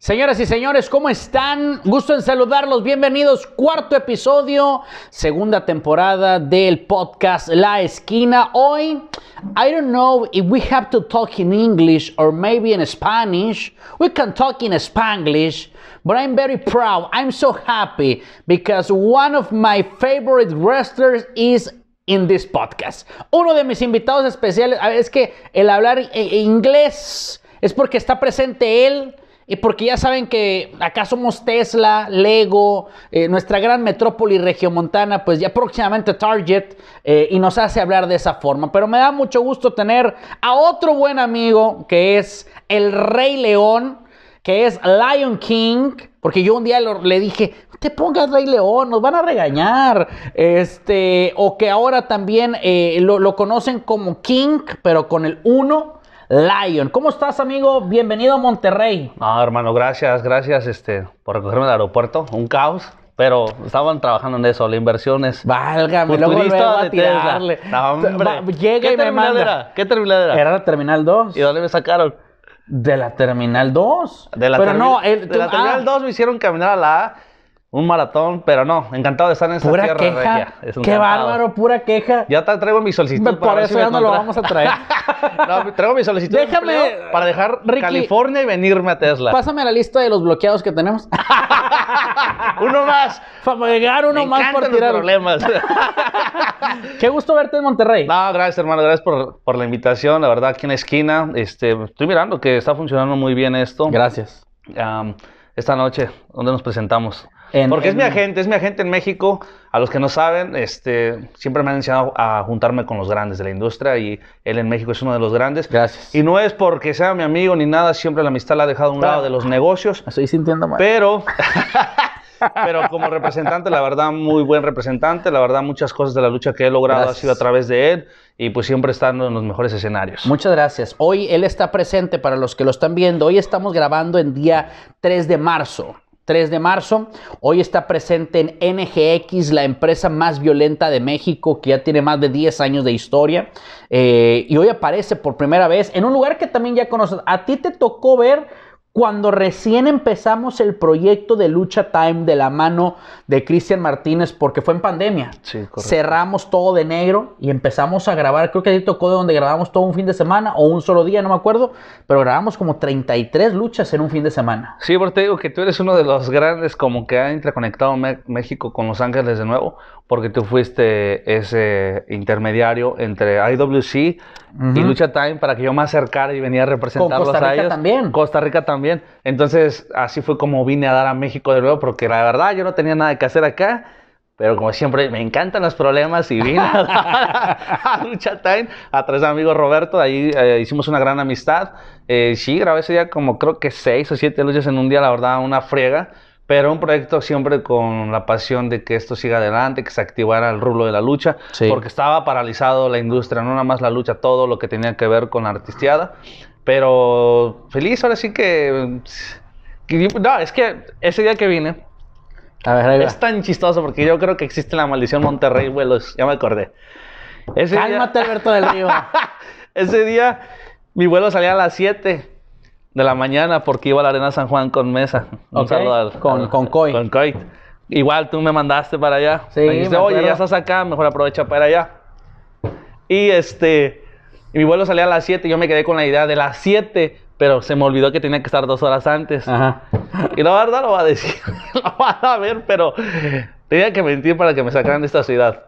Señoras y señores, ¿cómo están? Gusto en saludarlos. Bienvenidos. Cuarto episodio, segunda temporada del podcast La Esquina. Hoy, I don't know if we have to talk in English or maybe in Spanish. We can talk in Spanglish, but I'm very proud. I'm so happy because one of my favorite wrestlers is in this podcast. Uno de mis invitados especiales, ah, es que el hablar eh, inglés es porque está presente él porque ya saben que acá somos Tesla, Lego, eh, nuestra gran metrópoli regiomontana, pues ya próximamente Target, eh, y nos hace hablar de esa forma. Pero me da mucho gusto tener a otro buen amigo que es el Rey León, que es Lion King, porque yo un día le dije, te pongas Rey León, nos van a regañar. Este, o que ahora también eh, lo, lo, conocen como King, pero con el 1. Lion. ¿Cómo estás, amigo? Bienvenido a Monterrey. No, hermano, gracias, gracias este, por recogerme del aeropuerto. Un caos, pero estaban trabajando en eso, la inversiones. es Válgame, lo que a tirarle. Llega y me manda. ¿Qué terminal era? Era la terminal 2. ¿Y dónde me sacaron? De la terminal 2. De la Pero no, de la terminal 2 ah. me hicieron caminar a la A un maratón, pero no, encantado de estar en esta pura tierra queja. Qué bárbaro, pura queja. Ya te traigo mi solicitud. Por para eso ya no lo vamos a traer. traigo mi solicitud Déjame, para dejar California y venirme a Tesla. Pásame la lista de los bloqueados que tenemos. uno más. Para llegar uno más por tirar. Los problemas. Qué gusto verte en Monterrey. No, gracias, hermano. Gracias por, la invitación. La verdad, aquí en la esquina. Este, estoy mirando que está funcionando muy bien esto. Gracias. esta noche, ¿dónde nos presentamos? Porque es mi agente, es mi agente en México. A los que no saben, este, siempre me han enseñado a juntarme con los grandes de la industria y él en México es uno de los grandes. Gracias. Y no es porque sea mi amigo ni nada, siempre la amistad la ha dejado a un lado de los negocios. Me estoy sintiendo mal. Pero, pero como representante, la verdad, muy buen representante. La verdad, muchas cosas de la lucha que he logrado ha sido a través de él y pues siempre estando en los mejores escenarios. Muchas gracias. Hoy él está presente para los que lo están viendo. Hoy estamos grabando en día 3 de marzo. 3 de marzo. Hoy está presente en NGX, la empresa más violenta de México, que ya tiene más de 10 años de historia. Eh, y hoy aparece por primera vez en un lugar que también ya conoces. A ti te tocó ver cuando recién empezamos el proyecto de Lucha Time de la mano de Cristian Martínez, porque fue en pandemia, cerramos todo de negro y empezamos a grabar. Creo que ahí tocó donde grabamos todo un fin de semana o un solo día, no me acuerdo, pero grabamos como 33 luchas en un fin de semana. Sí, porque te digo que tú eres uno de los grandes, como que ha interconectado México con Los Ángeles de nuevo, porque tú fuiste ese intermediario entre IWC y Lucha Time para que yo me acercara y venía a representarlos a ellos. Costa Rica también. Costa Rica también. Entonces, así fue como vine a dar a México de nuevo, porque la verdad yo no tenía nada que hacer acá. Pero como siempre, me encantan los problemas y vine a, Lucha Time a de amigos Roberto. Ahí eh, hicimos una gran amistad. Eh, sí, grabé ese día como creo que seis o siete luchas en un día, la verdad, una friega pero un proyecto siempre con la pasión de que esto siga adelante, que se activara el rublo de la lucha, porque estaba paralizado la industria, no nada más la lucha, todo lo que tenía que ver con la artisteada, pero feliz, ahora sí que... no, es que ese día que vine, es tan chistoso porque yo creo que existe la maldición Monterrey, vuelos, ya me acordé. Ese día... Alberto del ese día mi vuelo salía a las 7 de la mañana porque iba a la Arena San Juan con Mesa. con, con Coit. Con Igual tú me mandaste para allá. me dijiste, oye, ya estás acá, mejor aprovecha para allá. Y este, mi vuelo salía a las 7, yo me quedé con la idea de las 7, pero se me olvidó que tenía que estar dos horas antes. Y la verdad lo va a decir, lo va a ver, pero tenía que mentir para que me sacaran de esta ciudad.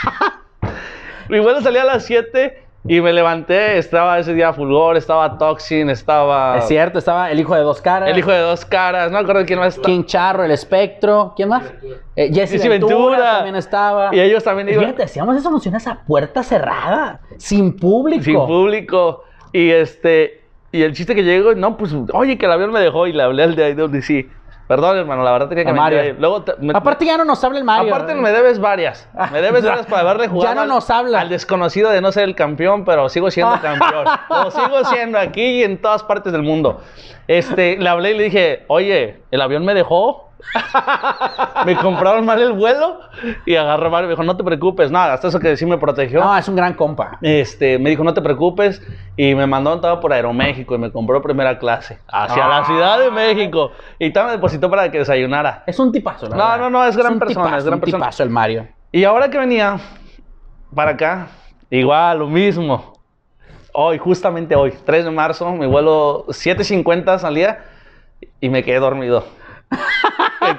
mi vuelo salía a las 7 y me levanté, estaba ese día Fulgor, estaba Toxin, estaba... Es cierto, estaba el hijo de dos caras. El hijo de dos caras, no me acuerdo quién más estaba. King Charro, el espectro, ¿quién más? Eh, Ventura, también estaba. Y ellos también iban... Fíjate, decíamos, eso emociones esa puerta cerrada, sin público. Sin público. Y este, y el chiste que llegó, no, pues, oye, que el avión me dejó y le hablé al de ahí donde sí. Perdón, hermano, la verdad tenía que Mario. Luego aparte ya no nos habla el Mario. Aparte me debes varias. Me debes varias para haberle jugar Ya no nos habla. Al desconocido de no ser el campeón, pero sigo siendo campeón. o sigo siendo aquí y en todas partes del mundo. Este, le hablé y le dije, oye, el avión me dejó. me compraron mal el vuelo y agarró mal. Me dijo, no te preocupes, nada, hasta eso que sí me protegió. No, es un gran compa. Este, me dijo, no te preocupes. Y me mandó un por Aeroméxico y me compró primera clase hacia la ah. Ciudad de México. Y también me depositó para que desayunara. Es un tipazo, la No, no, no, es gran persona. es gran un persona. tipazo el Mario. Y ahora que venía para acá, igual, lo mismo. Hoy, justamente hoy, 3 de marzo, mi vuelo 7.50 salía y me quedé dormido.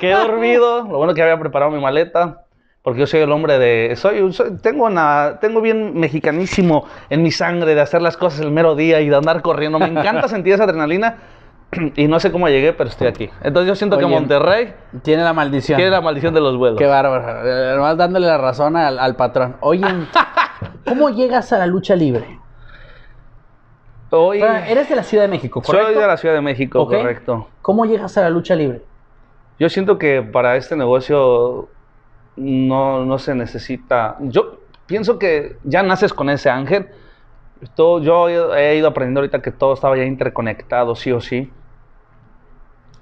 Qué dormido. Lo bueno que había preparado mi maleta. Porque yo soy el hombre de. Soy, tengo, una, tengo bien mexicanísimo en mi sangre de hacer las cosas el mero día y de andar corriendo. Me encanta sentir esa adrenalina y no sé cómo llegué, pero estoy aquí. Entonces yo siento que Monterrey tiene la maldición. Tiene la maldición de los vuelos. Qué bárbaro. más dándole la razón al, al patrón. Oye, ¿cómo llegas a la lucha libre? Hoy, eres de la Ciudad de México, ¿correcto? Soy de la Ciudad de México, correcto. ¿Cómo llegas a la lucha libre? Yo siento que para este negocio no, se necesita. Yo pienso que ya naces con ese ángel. Todo, yo he ido aprendiendo ahorita que todo estaba ya interconectado, sí o sí.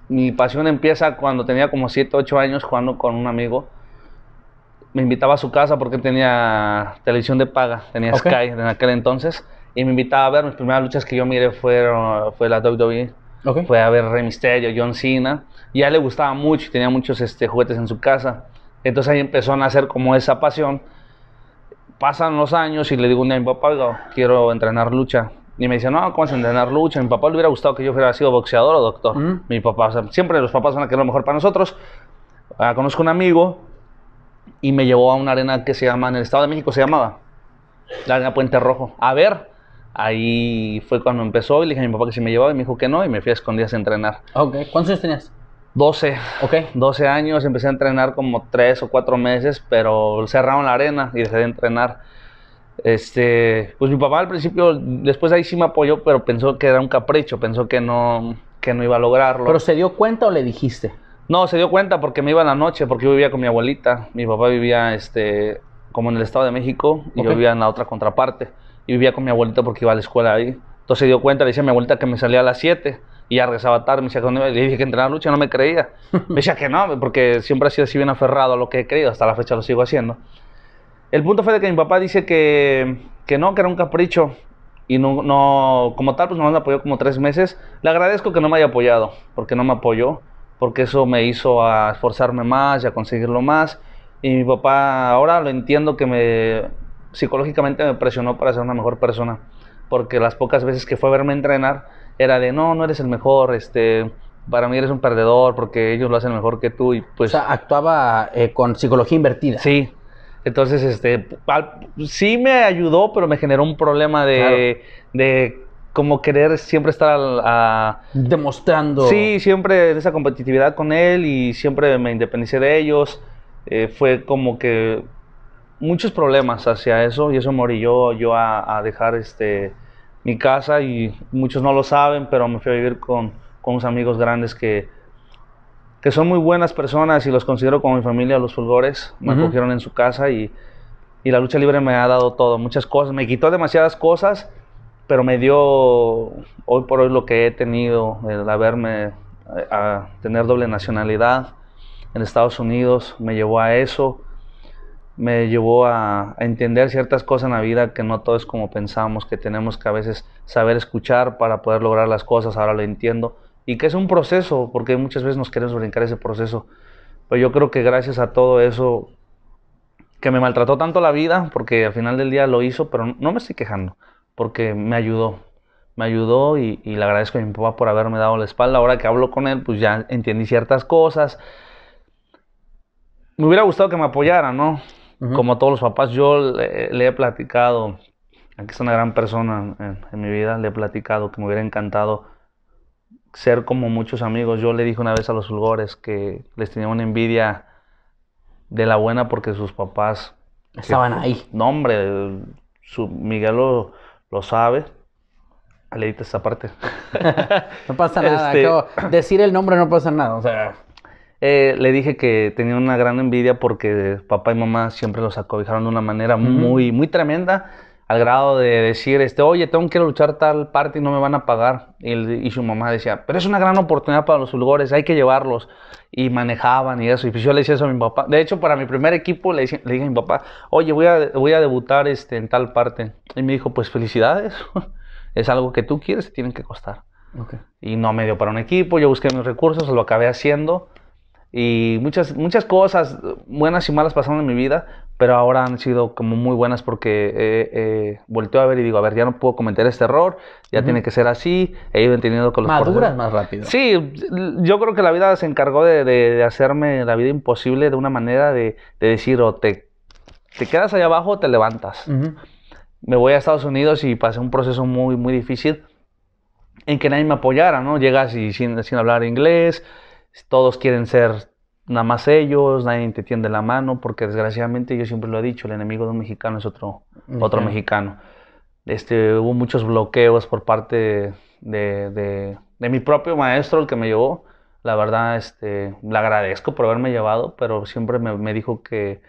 Mi pasión empieza cuando tenía como 7, 8 años jugando con un amigo. Me invitaba a su casa porque tenía televisión de paga, tenía Sky en aquel entonces. Y me invitaba a ver, mis primeras luchas que yo miré fueron, fue la WWE. Fue a ver Rey Misterio, John Cena. ya le gustaba mucho y tenía muchos este, juguetes en su casa. Entonces ahí empezó a nacer como esa pasión. Pasan los años y le digo un día a mi papá, quiero entrenar lucha. Y me dice, no, ¿cómo entrenar lucha? mi papá le hubiera gustado que yo hubiera sido boxeador o doctor. Mi papá, siempre los papás son a querer lo mejor para nosotros. Ah, conozco un amigo y me llevó a una arena que se llama, en el Estado de México se llamaba, la Arena Puente Rojo. A ver, Ahí fue cuando empezó y le dije a mi papá que si me llevaba y me dijo que no y me fui a escondidas a entrenar. Ok, ¿cuántos años tenías? 12. Ok. 12 años, empecé a entrenar como 3 o 4 meses, pero cerraron la arena y dejé de entrenar. Este, pues mi papá al principio, después ahí sí me apoyó, pero pensó que era un capricho, pensó que no, que no iba a lograrlo. ¿Pero se dio cuenta o le dijiste? No, se dio cuenta porque me iba en la noche, porque yo vivía con mi abuelita. Mi papá vivía este, como en el Estado de México y yo vivía en la otra contraparte y vivía con mi abuelita porque iba a la escuela ahí. Entonces se dio cuenta, le decía a mi abuelita que me salía a las 7 y ya regresaba tarde. Me decía, Le dije que la lucha, no me creía. Me decía que no, porque siempre ha sido así bien aferrado a lo que he creído, hasta la fecha lo sigo haciendo. El punto fue de que mi papá dice que, que no, que era un capricho y no, no, como tal, pues no me apoyó como tres meses. Le agradezco que no me haya apoyado, porque no me apoyó, porque eso me hizo a esforzarme más y a conseguirlo más. Y mi papá ahora lo entiendo que me psicológicamente me presionó para ser una mejor persona, porque las pocas veces que fue a verme entrenar era de, no, no eres el mejor, este, para mí eres un perdedor, porque ellos lo hacen mejor que tú y pues... O sea, actuaba eh, con psicología invertida. Sí, entonces, este, sí me ayudó, pero me generó un problema de, de como querer siempre estar a, demostrando. Sí, siempre esa competitividad con él y siempre me independicé de ellos. Eh, fue como que muchos problemas hacia eso y eso me orilló yo a, dejar este, mi casa y muchos no lo saben, pero me fui a vivir con, con unos amigos grandes que, que son muy buenas personas y los considero como mi familia, los fulgores. Me acogieron en su casa y, y, la lucha libre me ha dado todo, muchas cosas. Me quitó demasiadas cosas, pero me dio hoy por hoy lo que he tenido, el haberme, eh, a tener doble nacionalidad en Estados Unidos, me llevó a eso me llevó a, entender ciertas cosas en la vida que no todo es como pensamos, que tenemos que a veces saber escuchar para poder lograr las cosas, ahora lo entiendo, y que es un proceso, porque muchas veces nos queremos brincar ese proceso. Pero yo creo que gracias a todo eso, que me maltrató tanto la vida, porque al final del día lo hizo, pero no me estoy quejando, porque me ayudó, me ayudó y, y le agradezco a mi papá por haberme dado la espalda. Ahora que hablo con él, pues ya entendí ciertas cosas. Me hubiera gustado que me apoyara, ¿no? Como todos los papás, yo le, he platicado, aquí es una gran persona en, mi vida, le he platicado que me hubiera encantado ser como muchos amigos. Yo le dije una vez a los Ulgores que les tenía una envidia de la buena porque sus papás... Estaban ahí. Nombre, hombre, su, Miguel lo, sabe, Alevita esta parte. no pasa nada. Este decir el nombre no pasa nada. O sea. Eh, le dije que tenía una gran envidia porque papá y mamá siempre los acobijaron de una manera muy, muy tremenda, al grado de decir, este, oye, tengo que luchar tal parte y no me van a pagar. Y, su mamá decía, pero es una gran oportunidad para los fulgores, hay que llevarlos. Y manejaban y eso. Y pues yo le decía eso a mi papá. De hecho, para mi primer equipo le, le dije a mi papá, oye, voy a, voy a debutar este, en tal parte. Y me dijo, pues felicidades, es algo que tú quieres, tienen que costar. Y no me dio para un equipo, yo busqué mis recursos, lo acabé haciendo y muchas, muchas cosas buenas y malas pasaron en mi vida, pero ahora han sido como muy buenas porque eh, eh volteo a ver y digo, a ver, ya no puedo cometer este error, ya tiene que ser así, he ido entendiendo con los... Maduras más rápido. Sí, yo creo que la vida se encargó de, de, hacerme la vida imposible de una manera de, de decir, o te, te, quedas allá abajo o te levantas. Me voy a Estados Unidos y pasé un proceso muy, muy difícil en que nadie me apoyara, ¿no? Llegas y sin, sin hablar inglés, todos quieren ser nada más ellos, nadie te tiende la mano, porque desgraciadamente yo siempre lo he dicho, el enemigo de un mexicano es otro, otro mexicano. Este, hubo muchos bloqueos por parte de, de, mi propio maestro, el que me llevó. La verdad, este, le agradezco por haberme llevado, pero siempre me, dijo que,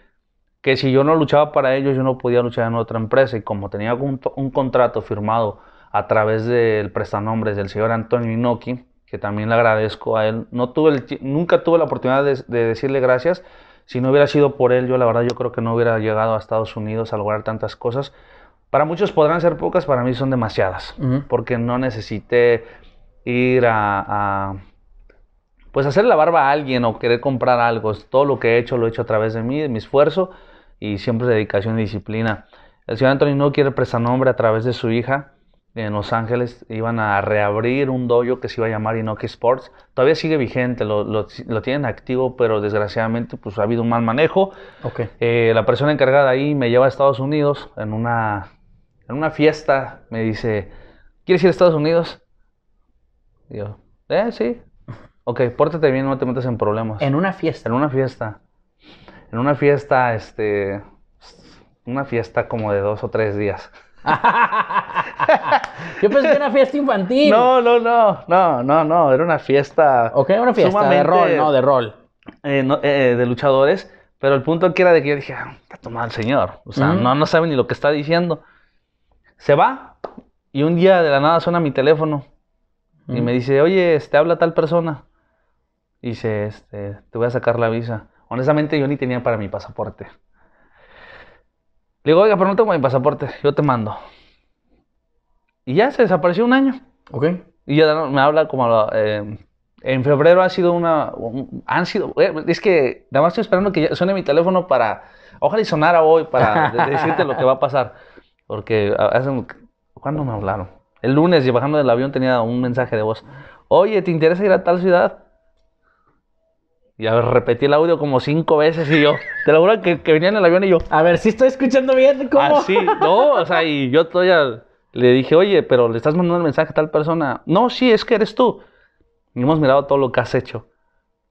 que si yo no luchaba para ellos, yo no podía luchar en otra empresa. Y como tenía un, contrato firmado a través del prestanombre del señor Antonio Inoki, que también le agradezco a él. No tuve nunca tuve la oportunidad de, decirle gracias. Si no hubiera sido por él, yo la verdad yo creo que no hubiera llegado a Estados Unidos a lograr tantas cosas. Para muchos podrán ser pocas, para mí son demasiadas, porque no necesité ir a, pues hacer la barba a alguien o querer comprar algo. Todo lo que he hecho lo he hecho a través de mí, de mi esfuerzo y siempre dedicación y disciplina. El señor Anthony no quiere nombre a través de su hija en Los Ángeles iban a reabrir un dojo que se iba a llamar Inoki Sports. Todavía sigue vigente, lo, lo, tienen activo, pero desgraciadamente pues ha habido un mal manejo. Okay. Eh, la persona encargada ahí me lleva a Estados Unidos en una, en una fiesta. Me dice, ¿quieres ir a Estados Unidos? yo, eh, sí. Ok, pórtate bien, no te metas en problemas. En una fiesta. En una fiesta. En una fiesta, este... Una fiesta como de dos o tres días. Yo pensé que era una fiesta infantil. No, no, no, no, no, no, era una fiesta. una fiesta de rol, ¿no? De eh, eh, de luchadores, pero el punto que era de que yo dije, ah, está tomado el señor, o sea, no, no sabe ni lo que está diciendo. Se va y un día de la nada suena mi teléfono y me dice, oye, te este, habla tal persona. Y dice, este, te voy a sacar la visa. Honestamente yo ni tenía para mi pasaporte. Le digo, oiga, pero no tengo mi pasaporte, yo te mando. Y ya se desapareció un año. Ok. Y ya me habla como... Eh, en febrero ha sido una... han sido... Eh, es que nada más estoy esperando que suene mi teléfono para... Ojalá y sonara hoy para decirte lo que va a pasar. Porque ah, hace. ¿Cuándo me hablaron? El lunes, y bajando del avión, tenía un mensaje de voz. Oye, ¿te interesa ir a tal ciudad? Y repetí el audio como cinco veces y yo, te lo juro que, que venía en el avión y yo. A ver, si estoy escuchando bien, ¿cómo? sí. no, o sea, y yo todavía le dije, oye, pero le estás mandando el mensaje a tal persona. No, sí, es que eres tú. Y hemos mirado todo lo que has hecho.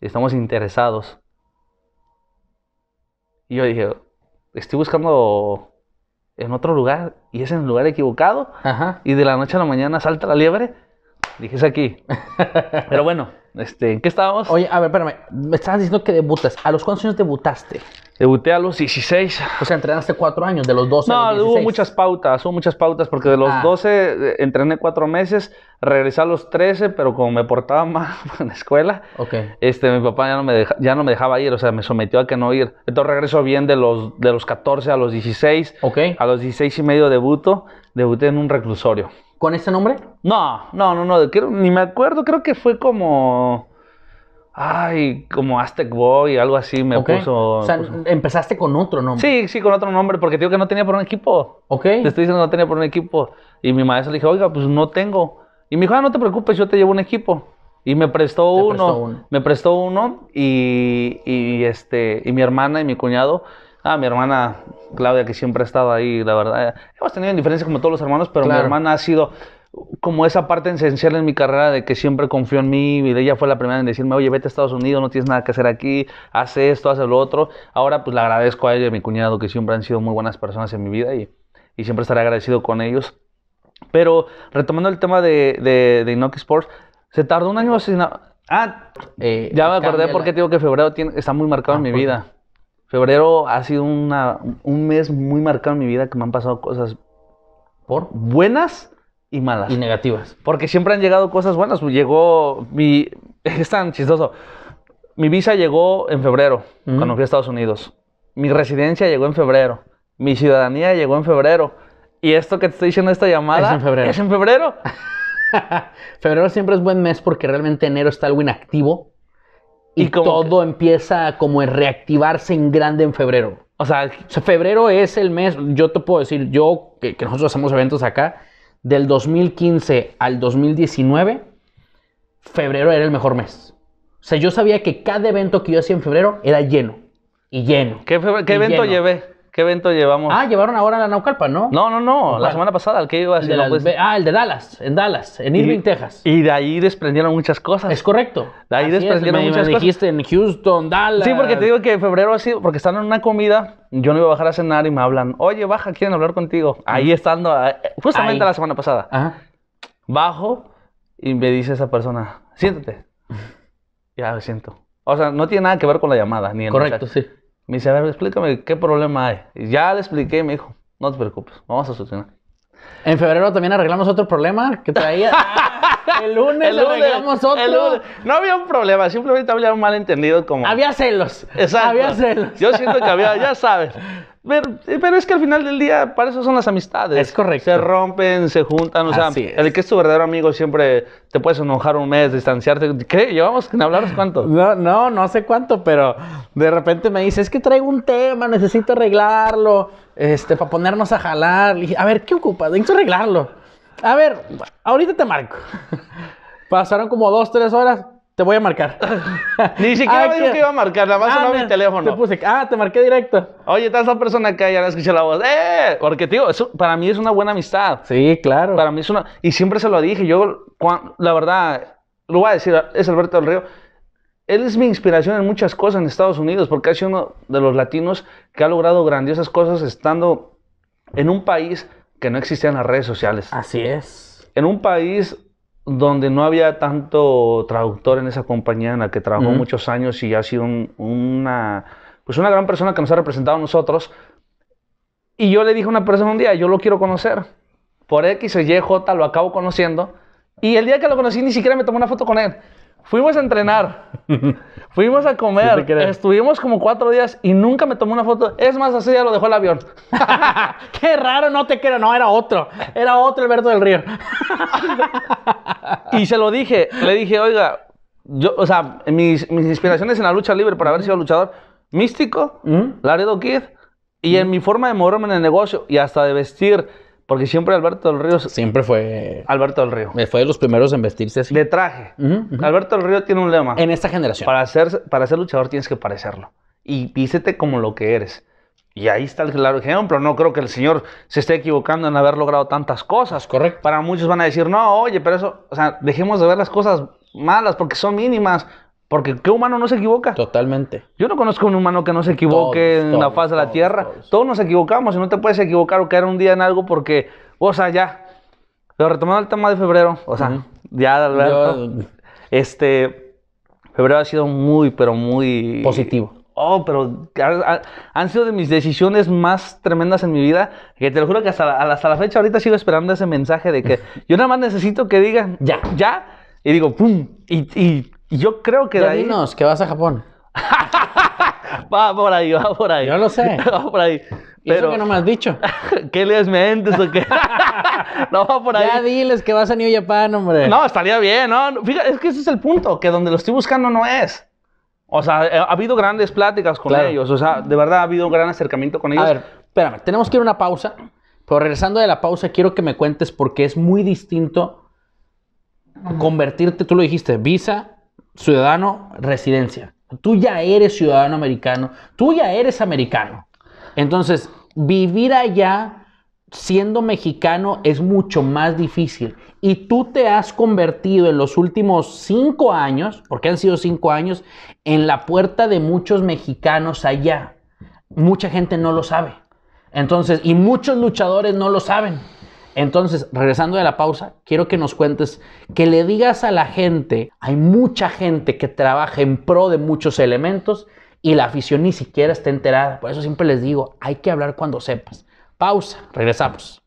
Y estamos interesados. Y yo dije, estoy buscando en otro lugar y es en el lugar equivocado. Ajá. Y de la noche a la mañana salta la liebre. Dije, es aquí. pero bueno, este, ¿En qué estábamos? Oye, a ver, espérame. Me estabas diciendo que debutas. ¿A los cuántos años debutaste? Debuté a los 16. O sea, entrenaste cuatro años, de los 12 no, a los 16. hubo muchas pautas, hubo muchas pautas, porque de los 12 ah. eh, entrené cuatro meses, regresé a los 13, pero como me portaba mal en la escuela, este, mi papá ya no, me dejaba ir, o sea, me sometió a que no ir. Entonces regreso bien de los, de los 14 a los 16. Okay. A los 16 y medio debuto, debuté en un reclusorio. ¿Con ese nombre? No, no, no, no, ni me acuerdo, creo que fue como... Ay, como Aztec Boy, algo así me puso. O sea, empezaste con otro nombre. Sí, sí, con otro nombre, porque digo que no tenía por un equipo. Ok. Te estoy diciendo que no tenía por un equipo. Y mi maestro le dije, oiga, pues no tengo. Y me dijo, ah, no te preocupes, yo te llevo un equipo. Y me prestó, uno, prestó uno, Me prestó uno y, y, este, y mi hermana y mi cuñado Ah, mi hermana Claudia, que siempre ha estado ahí, la verdad. Hemos tenido indiferencia como todos los hermanos, pero mi hermana ha sido como esa parte esencial en mi carrera de que siempre confió en mí y ella fue la primera en decirme, oye, vete a Estados Unidos, no tienes nada que hacer aquí, haz esto, haz lo otro. Ahora pues le agradezco a ella y a mi cuñado que siempre han sido muy buenas personas en mi vida y, siempre estaré agradecido con ellos. Pero retomando el tema de, de, Inoki Sports, se tardó un año sin... Ah, eh, ya me acordé porque digo que febrero está muy marcado ah, en mi vida. Febrero ha sido un mes muy marcado en mi vida que me han pasado cosas por buenas y malas. Y negativas. Porque siempre han llegado cosas buenas. Pues llegó mi... Es tan chistoso. Mi visa llegó en febrero, cuando fui a Estados Unidos. Mi residencia llegó en febrero. Mi ciudadanía llegó en febrero. Y esto que te estoy diciendo, esta llamada... Es en febrero. Es en febrero. febrero siempre es buen mes porque realmente enero está algo inactivo y, todo empieza como a reactivarse en grande en febrero. O sea, febrero es el mes, yo te puedo decir, yo, que, nosotros hacemos eventos acá, del 2015 al 2019, febrero era el mejor mes. O sea, yo sabía que cada evento que yo hacía en febrero era lleno. Y lleno. ¿Qué, evento llevé? ¿Qué evento llevamos? Ah, llevaron ahora a la Naucalpa, ¿no? No, no, no. La semana pasada, al que iba a Ah, el de Dallas, en Dallas, en Irving, Texas. Y de ahí desprendieron muchas cosas. Es correcto. De ahí desprendieron muchas me dijiste en Houston, Dallas. Sí, porque te digo que en febrero ha sido, porque están en una comida, yo no iba a bajar a cenar y me hablan, oye, baja, quieren hablar contigo. Ahí estando, eh, justamente la semana pasada. Ajá. Bajo y me dice esa persona, siéntate. ya, me siento. O sea, no tiene nada que ver con la llamada. ni el Correcto, sí. Me dice, a explícame qué problema hay. Y ya le expliqué, me dijo, no te preocupes, vamos a solucionar. En febrero también arreglamos otro problema que traía. Ah, el lunes, arreglamos otro. El lunes. No había un problema, simplemente había un malentendido como. Había celos. Exacto. Había celos. Yo siento que había, ya sabes, Eh, pero, es que al final del día, para eso son las amistades. Es Se rompen, se juntan. O sea, el que es tu verdadero amigo siempre te puedes enojar un mes, distanciarte. ¿Qué? ¿Llevamos que hablaros cuánto? No, no, no sé cuánto, pero de repente me dice: Es que traigo un tema, necesito arreglarlo, este, para ponernos a jalar. Y, a ver, ¿qué ocupa Necesito arreglarlo. A ver, ahorita te marco. Pasaron como dos, tres horas. Te voy a marcar. Ni siquiera me dijo que... iba a marcar, la más ah, sonó mi teléfono. Te puse, ah, te marqué directo. Oye, está esa persona acá, ya le escuché la voz. ¡Eh! Porque, tío, eso, para mí es una buena amistad. Sí, claro. Para mí es una. Y siempre se lo dije. Yo, la verdad, lo voy a decir, es Alberto del Río. Él es mi inspiración en muchas cosas en Estados Unidos, porque ha sido uno de los latinos que ha logrado grandiosas cosas estando en un país que no existían las redes sociales. Así es. En un país donde no había tanto traductor en esa compañía en la que trabajó muchos años y ha sido una, pues una gran persona que nos ha representado a nosotros. Y yo le dije a una persona un día, yo lo quiero conocer. Por X Y, J, lo acabo conociendo. Y el día que lo conocí ni siquiera me tomó una foto con él. Fuimos a entrenar, fuimos a comer, estuvimos como cuatro días y nunca me tomó una foto. Es más, así ya lo dejó el avión. Qué raro, no te quiero. No, era otro. Era otro Alberto del Río. y se lo dije, le dije, oiga, yo, sea, mis, inspiraciones en la lucha libre para haber sido luchador místico, ¿Mm? Laredo Kid, y ¿Mm? en mi forma de moverme en el negocio y hasta de vestir porque siempre Alberto del Río. Siempre fue. Alberto del Río. Fue de los primeros en vestirse así. De traje. Alberto del Río tiene un lema. En esta generación. Para ser, para ser luchador tienes que parecerlo. Y vístete como lo que eres. Y ahí está el claro ejemplo. No creo que el señor se esté equivocando en haber logrado tantas cosas. Correcto. Para muchos van a decir, no, oye, pero eso, o sea, dejemos de ver las cosas malas porque son mínimas. Porque ¿qué humano no se equivoca? Totalmente. Yo no conozco un humano que no se equivoque en la faz de la tierra. Todos. nos equivocamos y no te puedes equivocar o caer un día en algo porque, o sea, ya. Pero retomando el tema de febrero, o sea, ya, Alberto. Yo... Este, febrero ha sido muy, pero muy... Positivo. Oh, pero han sido de mis decisiones más tremendas en mi vida. Que te lo juro que hasta la, la fecha ahorita sigo esperando ese mensaje de que yo nada más necesito que digan ya, ya. Y digo, ¡pum! Y, y yo creo que de ahí. Dinos, que vas a Japón. va por ahí, va por ahí. Yo lo sé. va por ahí. Pero, ¿Eso que no me has dicho? ¿Qué lees mentes o qué? no va por ahí. Ya diles que vas a New Japan, hombre. No, estaría bien, ¿no? Fíjate, es que ese es el punto, que donde lo estoy buscando no es. O sea, eh, ha habido grandes pláticas con ellos. O sea, de verdad ha habido un gran acercamiento con ellos. A ver, espérame, tenemos que ir a una pausa. Pero regresando de la pausa, quiero que me cuentes porque es muy distinto convertirte, tú lo dijiste, Visa ciudadano residencia. Tú ya eres ciudadano americano, tú ya eres americano. Entonces, vivir allá siendo mexicano es mucho más difícil. Y tú te has convertido en los últimos cinco años, porque han sido cinco años, en la puerta de muchos mexicanos allá. Mucha gente no lo sabe. Entonces, y muchos luchadores no lo saben. Entonces, regresando de la pausa, quiero que nos cuentes, que le digas a la gente, hay mucha gente que trabaja en pro de muchos elementos y la afición ni siquiera está enterada. Por eso siempre les digo, hay que hablar cuando sepas. Pausa, regresamos.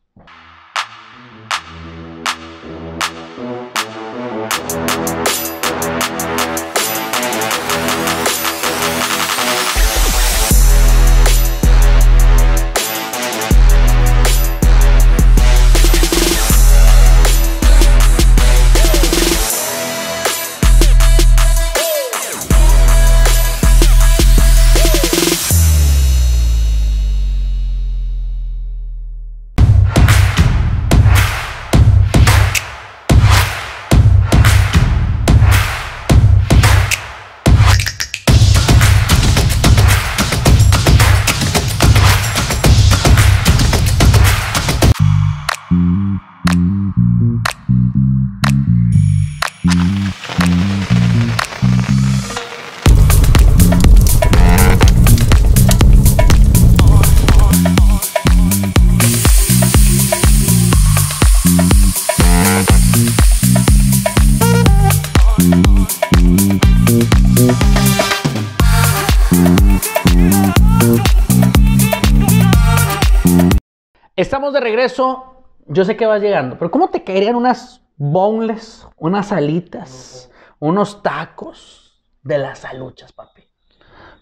eso, yo sé que vas llegando, pero ¿cómo te caerían unas boneless, unas alitas, unos tacos de las aluchas, papi?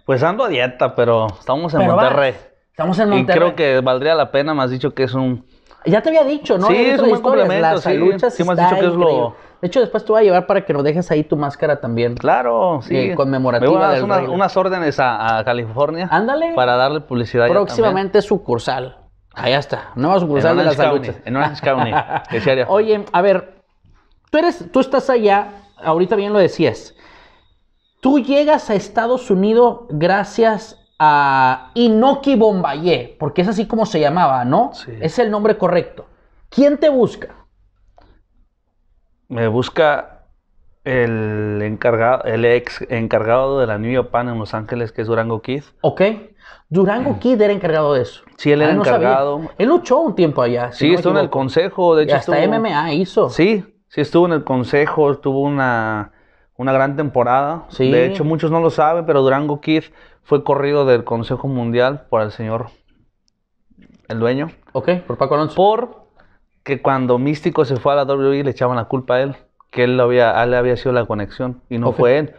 Pues ando a dieta, pero estamos en Monterrey. Estamos en Monterrey. Y creo que valdría la pena, me has dicho que es un... Ya te había dicho, ¿no? Sí, es un buen complemento. Las aluchas sí, dicho que es lo... De hecho, después tú voy a llevar para que nos dejes ahí tu máscara también. Claro, sí. Eh, conmemorativa. Me voy a dar unas, órdenes a, a California. Ándale. Para darle publicidad. Próximamente sucursal. Ahí está, no a cruzar de las salud. En Orange County, Oye, a ver, tú, eres, tú estás allá, ahorita bien lo decías. Tú llegas a Estados Unidos gracias a Inoki Bombayé, porque es así como se llamaba, ¿no? Sí. Es el nombre correcto. ¿Quién te busca? Me busca el encargado, el ex encargado de la New Japan en Los Ángeles, que es Durango Keith. Ok. Durango Kid era encargado de eso. Sí, él ah, era encargado. él luchó un tiempo allá. sí, estuvo en el consejo. De y hasta MMA hizo. Sí, sí, estuvo en el consejo, estuvo una, gran temporada. De hecho, muchos no lo saben, pero Durango Kid fue corrido del Consejo Mundial por el señor, el dueño. Ok, por Paco Alonso. Por que cuando Místico se fue a la WWE le echaban la culpa a él, que él, había, le había sido la conexión y no fue él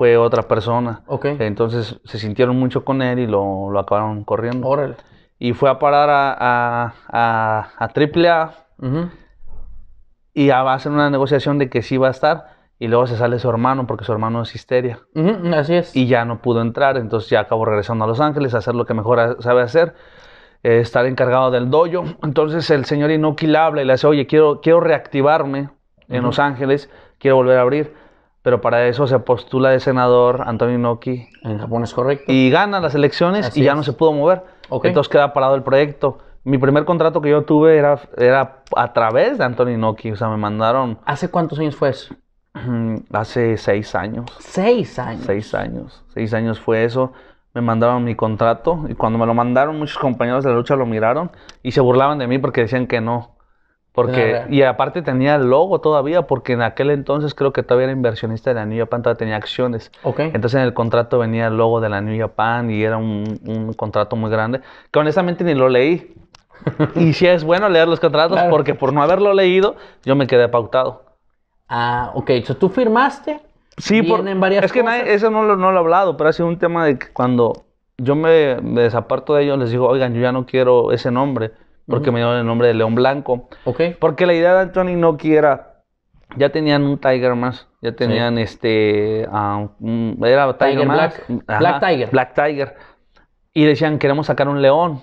fue otra persona. Entonces se sintieron mucho con él y lo, lo acabaron corriendo. Órale. Y fue a parar a, a, a, a AAA y a hacer una negociación de que sí va a estar. Y luego se sale su hermano porque su hermano es histeria. así es. Y ya no pudo entrar, entonces ya acabó regresando a Los Ángeles a hacer lo que mejor sabe hacer. Eh, estar encargado del dojo. Entonces el señor Inoki le habla y le dice, oye, quiero, quiero reactivarme en Los Ángeles, quiero volver a abrir pero para eso se postula de senador Antonio Inoki. En Japón es correcto. Y gana las elecciones y ya no se pudo mover. Entonces queda parado el proyecto. Mi primer contrato que yo tuve era, era a través de Antonio Inoki, o sea, me mandaron... ¿Hace cuántos años fue eso? Hace seis años. ¿Seis años? Seis años. Seis años fue eso. Me mandaron mi contrato y cuando me lo mandaron muchos compañeros de la lucha lo miraron y se burlaban de mí porque decían que no y aparte tenía el logo todavía, porque en aquel entonces creo que todavía era inversionista de la New Japan, todavía tenía acciones. Entonces en el contrato venía el logo de la New Japan y era un, contrato muy grande, que honestamente ni lo leí. y sí es bueno leer los contratos, porque por no haberlo leído, yo me quedé pautado. Ah, ok, tú firmaste. Sí, por, es que eso no lo, no he hablado, pero ha sido un tema de que cuando yo me, me desaparto de ellos, les digo, oigan, yo ya no quiero ese nombre porque me dieron el nombre de León Blanco. Porque la idea de Anthony no era ya tenían un Tiger más. Ya tenían este. era Tiger, más. Black, Tiger. Black Tiger. Y decían, queremos sacar un león.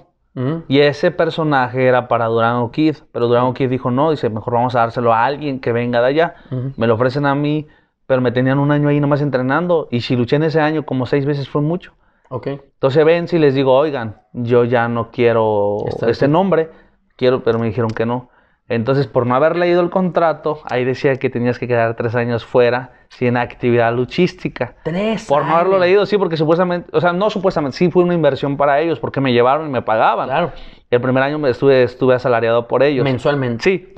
Y ese personaje era para Durango Kid. Pero Durango Kid dijo, no, dice, mejor vamos a dárselo a alguien que venga de allá. Me lo ofrecen a mí, pero me tenían un año ahí nomás entrenando. Y si luché en ese año como seis veces fue mucho. Entonces ven si les digo, oigan, yo ya no quiero este nombre, quiero, pero me dijeron que no. Entonces, por no haber leído el contrato, ahí decía que tenías que quedar tres años fuera sin actividad luchística. Tres. Por no haberlo leído, sí, porque supuestamente, o sea, no supuestamente, sí fue una inversión para ellos, porque me llevaron y me pagaban. Claro. El primer año me estuve, estuve asalariado por ellos. Mensualmente. Sí.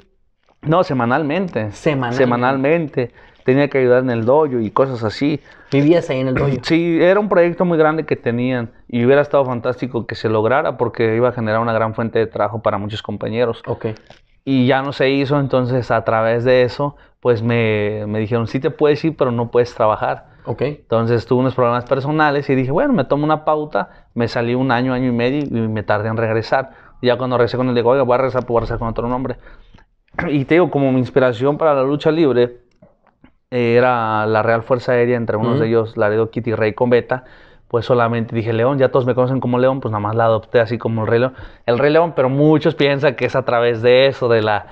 No, semanalmente. Semanalmente. Semanalmente tenía que ayudar en el dojo y cosas así. ¿Vivías ahí en el dojo? Sí, era un proyecto muy grande que tenían y hubiera estado fantástico que se lograra porque iba a generar una gran fuente de trabajo para muchos compañeros. Ok. Y ya no se hizo, entonces a través de eso, pues me, me dijeron, sí te puedes ir, pero no puedes trabajar. Ok. Entonces tuve unos problemas personales y dije, bueno, me tomo una pauta, me salí un año, año y medio y me tardé en regresar. ya cuando regresé con el digo, voy a regresar, pues, voy a regresar con otro nombre. Y te digo, como mi inspiración para la lucha libre, era la Real Fuerza Aérea, entre unos de ellos la Laredo Kitty Rey con Beta, pues solamente dije León, ya todos me conocen como León, pues nada más la adopté así como el Rey León, el Rey León, pero muchos piensan que es a través de eso, de la...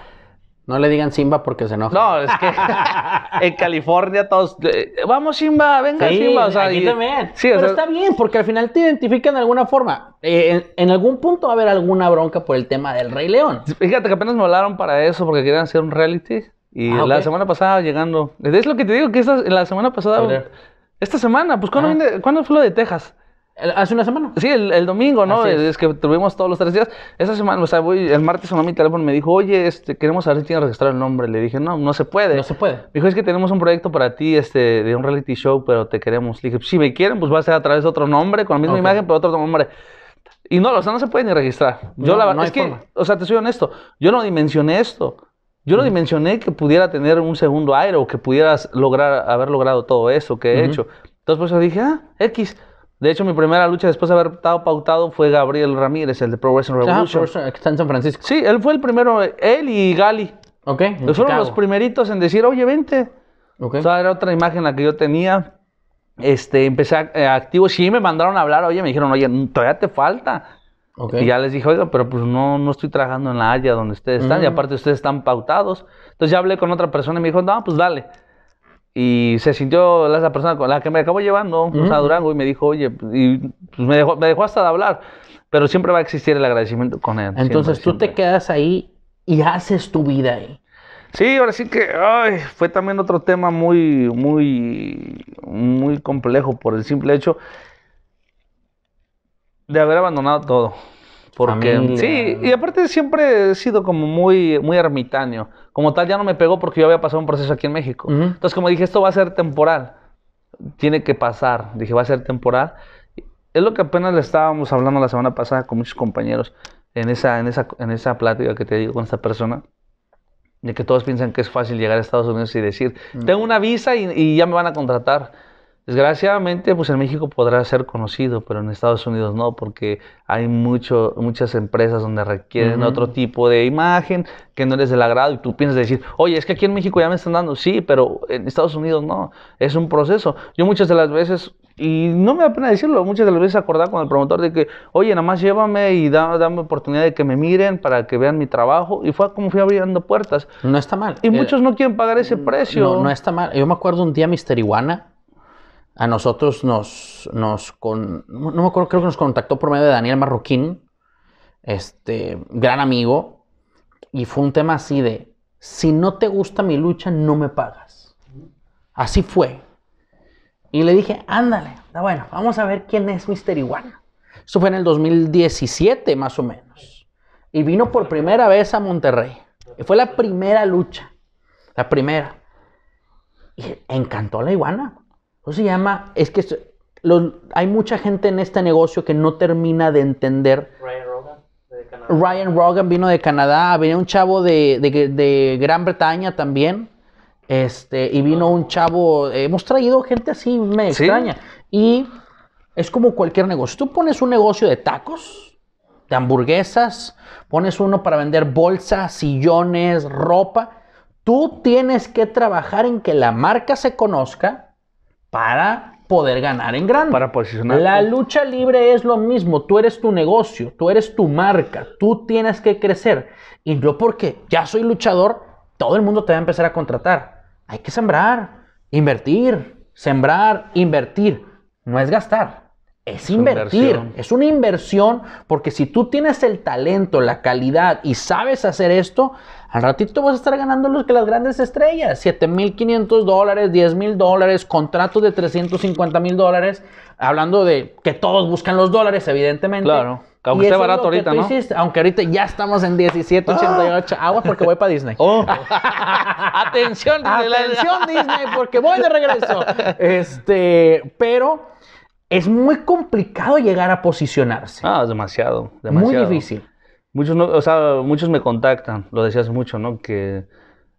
No le digan Simba porque se enoja. No, es que en California todos, eh, vamos Simba, venga Simba. O sea, aquí también. pero está bien, porque al final te identifican de alguna forma. Eh, en, algún punto va a haber alguna bronca por el tema del Rey León. Fíjate que apenas me hablaron para eso porque querían hacer un reality y ah, la semana pasada llegando. Es lo que te digo, que esta, la semana pasada. Esta semana, pues ¿cuándo, fue lo de Texas? Hace una semana. Sí, el, domingo, ¿no? Es. que tuvimos todos los tres días. Esta semana, o sea, el martes sonó mi teléfono me dijo, oye, este, queremos saber si tienes registrar el nombre. Le dije, no, no se puede. No se puede. dijo, es que tenemos un proyecto para ti, este, de un reality show, pero te queremos. Le dije, si me quieren, pues va a ser a través de otro nombre, con la misma imagen, pero otro nombre. Y no, o sea, no se puede ni registrar. Yo la verdad, es que, o sea, te soy honesto, yo no dimensioné esto. Yo lo dimensioné que pudiera tener un segundo aire o que pudieras lograr, haber logrado todo eso que he hecho. Entonces, pues, dije, ah, X. De hecho, mi primera lucha después de haber estado pautado fue Gabriel Ramírez, el de Wrestling ah, Revolution. está en San Francisco. Sí, él fue el primero, él y Gali. Ok. Fueron los primeritos en decir, oye, vente. Okay. O sea, era otra imagen la que yo tenía. Este, empecé eh, activo. Sí, me mandaron a hablar, oye, me dijeron, oye, todavía te falta. Y ya les dije, oiga, pero pues no, no estoy trabajando en la Haya donde ustedes están, y mm. aparte ustedes están pautados. Entonces ya hablé con otra persona y me dijo, no, pues dale. Y se sintió la, esa persona con la que me acabó llevando, a mm. Durango, y me dijo, oye, pues", y pues me, dejó, me dejó hasta de hablar. Pero siempre va a existir el agradecimiento con él. Entonces tú te quedas ahí y haces tu vida ahí. Sí, ahora sí que fue también otro tema muy, muy, muy complejo por el simple hecho de haber abandonado todo. Porque sí, y aparte siempre he sido como muy, muy ermitaño. Como tal ya no me pegó porque yo había pasado un proceso aquí en México. Entonces como dije, esto va a ser temporal. Tiene que pasar. Dije, va a ser temporal. Es lo que apenas le estábamos hablando la semana pasada con muchos compañeros en esa, en esa, en esa plática que te digo con esta persona. De que todos piensan que es fácil llegar a Estados Unidos y decir, mm. tengo una visa y ya me van a contratar. Desgraciadamente, pues en México podrá ser conocido, pero en Estados Unidos no, porque hay mucho, muchas empresas donde requieren otro tipo de imagen que no les del agrado y tú piensas decir, oye, es que aquí en México ya me están dando, sí, pero en Estados Unidos no, es un proceso. Yo muchas de las veces, y no me da pena decirlo, muchas de las veces acordaba con el promotor de que, oye, nada más llévame y dame oportunidad de que me miren para que vean mi trabajo, y fue como fui abriendo puertas. No está mal. Y muchos eh, no quieren pagar ese precio. No, no está mal. Yo me acuerdo un día, Mr. Iguana a nosotros nos, nos con, no, me acuerdo, creo que nos contactó por medio de Daniel Marroquín, este, gran amigo, y fue un tema así de, si no te gusta mi lucha, no me pagas. Así fue. Y le dije, ándale, bueno, vamos a ver quién es Mister Iguana. Eso fue en el 2017, más o menos. Y vino por primera vez a Monterrey. Y fue la primera lucha, la primera. Y encantó la iguana se llama, es que hay mucha gente en este negocio que no termina de entender. Ryan Rogan, de Canadá. Ryan Rogan vino de Canadá, Vino un chavo de, Gran Bretaña también. Este, y vino un chavo, hemos traído gente así, me extraña. Y es como cualquier negocio. Tú pones un negocio de tacos, de hamburguesas, pones uno para vender bolsas, sillones, ropa. Tú tienes que trabajar en que la marca se conozca, para poder ganar en grande. Para posicionar. La lucha libre es lo mismo. Tú eres tu negocio, tú eres tu marca, tú tienes que crecer. Y yo porque ya soy luchador, todo el mundo te va a empezar a contratar. Hay que sembrar, invertir, sembrar, invertir. No es gastar es invertir, es una inversión, porque si tú tienes el talento, la calidad y sabes hacer esto, al ratito vas a estar ganando los que las grandes estrellas, 7.500 dólares, 10.000 dólares, contratos de 350.000 dólares, hablando de que todos buscan los dólares, evidentemente. Claro. Aunque esté barato ahorita, ¿no? aunque ahorita ya estamos en 1788 ah. Agua porque voy para Disney. Oh. Atención, Disney. Atención, Disney, porque voy de regreso. Este, pero es muy complicado llegar a posicionarse. Ah, es demasiado, demasiado. Muy difícil. Muchos, muchos me contactan, lo decías mucho, ¿no? Que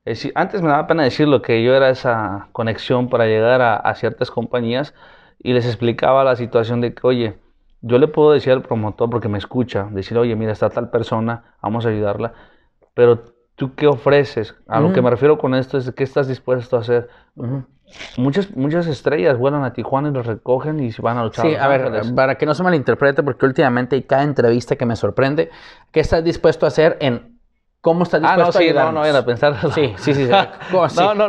eh, antes me daba pena decirlo, que yo era esa conexión para llegar a, ciertas compañías y les explicaba la situación de que, oye, yo le puedo decir al promotor, porque me escucha, decir, oye, mira, está tal persona, vamos a ayudarla, pero tú qué ofreces? A lo que me refiero con esto es, ¿qué estás dispuesto a hacer? muchas, muchas estrellas vuelan a Tijuana y los recogen y se van a luchar. Sí, a, ver, para que no se malinterprete, porque últimamente hay cada entrevista que me sorprende, ¿qué estás dispuesto a hacer en cómo estás dispuesto ah, no, sí, no, no, a pensar. Sí, sí, sí. ¿Cómo, No, no,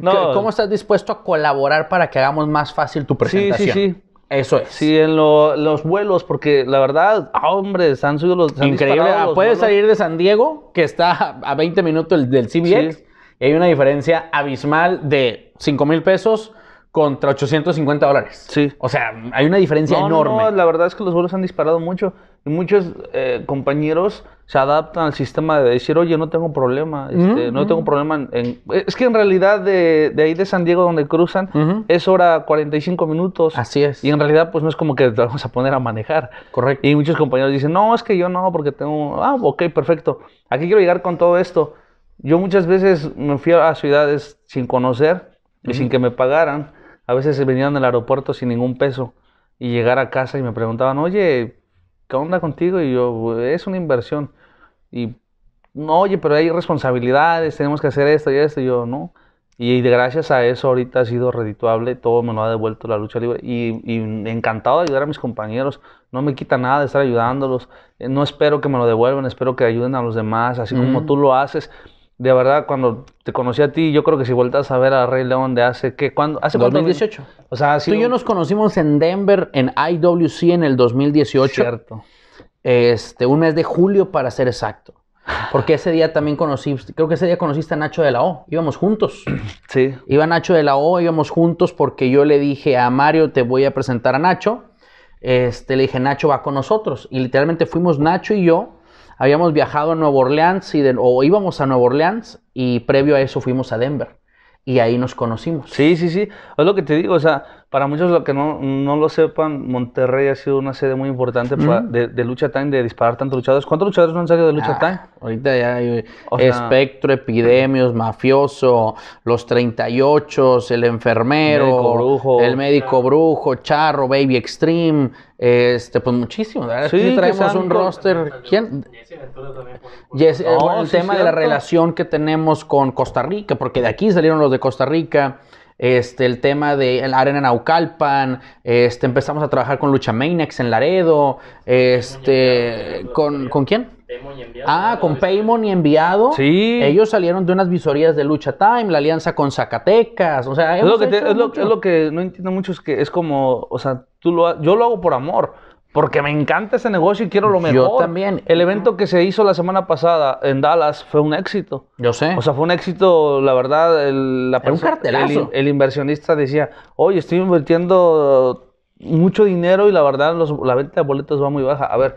no, ¿Cómo estás dispuesto a colaborar para que hagamos más fácil tu presentación? Sí, sí, sí. Eso es. Sí, en los vuelos, porque la verdad, ah, hombre, se han subido los. Increíble. Ah, Puedes salir de San Diego, que está a 20 minutos del, del y hay una diferencia abismal de 5 mil pesos contra 850 dólares. Sí. O sea, hay una diferencia enorme. No, la verdad es que los vuelos han disparado mucho. Y muchos eh, compañeros se adaptan al sistema de decir, oye, no tengo problema, este, no tengo problema. Es que en realidad de, ahí de San Diego donde cruzan es hora 45 minutos. Así es. Y en realidad pues no es como que te vamos a poner a manejar. Correcto. Y muchos compañeros dicen, no, es que yo no, porque tengo, ah, ok, perfecto. Aquí quiero llegar con todo esto. Yo muchas veces me fui a ciudades sin conocer y sin que me pagaran. A veces venían del aeropuerto sin ningún peso y llegar a casa y me preguntaban, oye, ¿qué onda contigo? Y yo, es una inversión. Y, no, oye, pero hay responsabilidades, tenemos que hacer esto y esto. Y yo, no. Y gracias a eso ahorita ha sido redituable, todo me lo ha devuelto la lucha libre y, encantado de ayudar a mis compañeros, no me quita nada de estar ayudándolos, eh, no espero que me lo devuelvan, espero que ayuden a los demás, así como tú lo haces, de verdad, cuando te conocí a ti, yo creo que si vueltas a ver a Rey León de hace qué, cuando ¿Hace 2018. O sea, Tú y yo nos conocimos en Denver, en IWC, en el 2018. Cierto. Este, un mes de julio para ser exacto. Porque ese día también conocí, creo que ese día conociste a Nacho de la O, íbamos juntos. Sí. Iba Nacho de la O, íbamos juntos porque yo le dije a Mario, te voy a presentar a Nacho. Este, le dije, Nacho va con nosotros. Y literalmente fuimos Nacho y yo habíamos viajado a Nueva Orleans y o íbamos a Nueva Orleans y previo a eso fuimos a Denver y ahí nos conocimos. Sí, sí, sí, es lo que te digo, o sea, para muchos los que no, lo sepan, Monterrey ha sido una sede muy importante de, lucha time, de disparar tantos luchadores. ¿Cuántos luchadores no han salido de lucha ah, time? Ahorita ya hay eh, espectro, epidemios, mafioso, los 38, el enfermero, el médico brujo, charro, baby extreme, este, pues muchísimo. Sí, traemos un roster. ¿Quién? Jesse el tema de la relación que tenemos con Costa Rica, porque de aquí salieron los de Costa Rica este, el tema de arena Naucalpan, este, empezamos a trabajar con Lucha Mainex en Laredo, este, con, ¿con quién? enviado. Ah, con Paymon y enviado. Sí. Ellos salieron de unas visorías de Lucha Time, la alianza con Zacatecas. O sea, es lo, que que no entiendo mucho, es que es como, o sea, tú lo, yo lo hago por amor porque me encanta ese negocio y quiero lo mejor. Yo también. El evento que se hizo la semana pasada en Dallas fue un éxito. Yo sé. O sea, fue un éxito, la verdad. El, la un cartelazo. El, inversionista decía, oye, estoy invirtiendo mucho dinero y la verdad la venta de boletos va muy baja. A ver,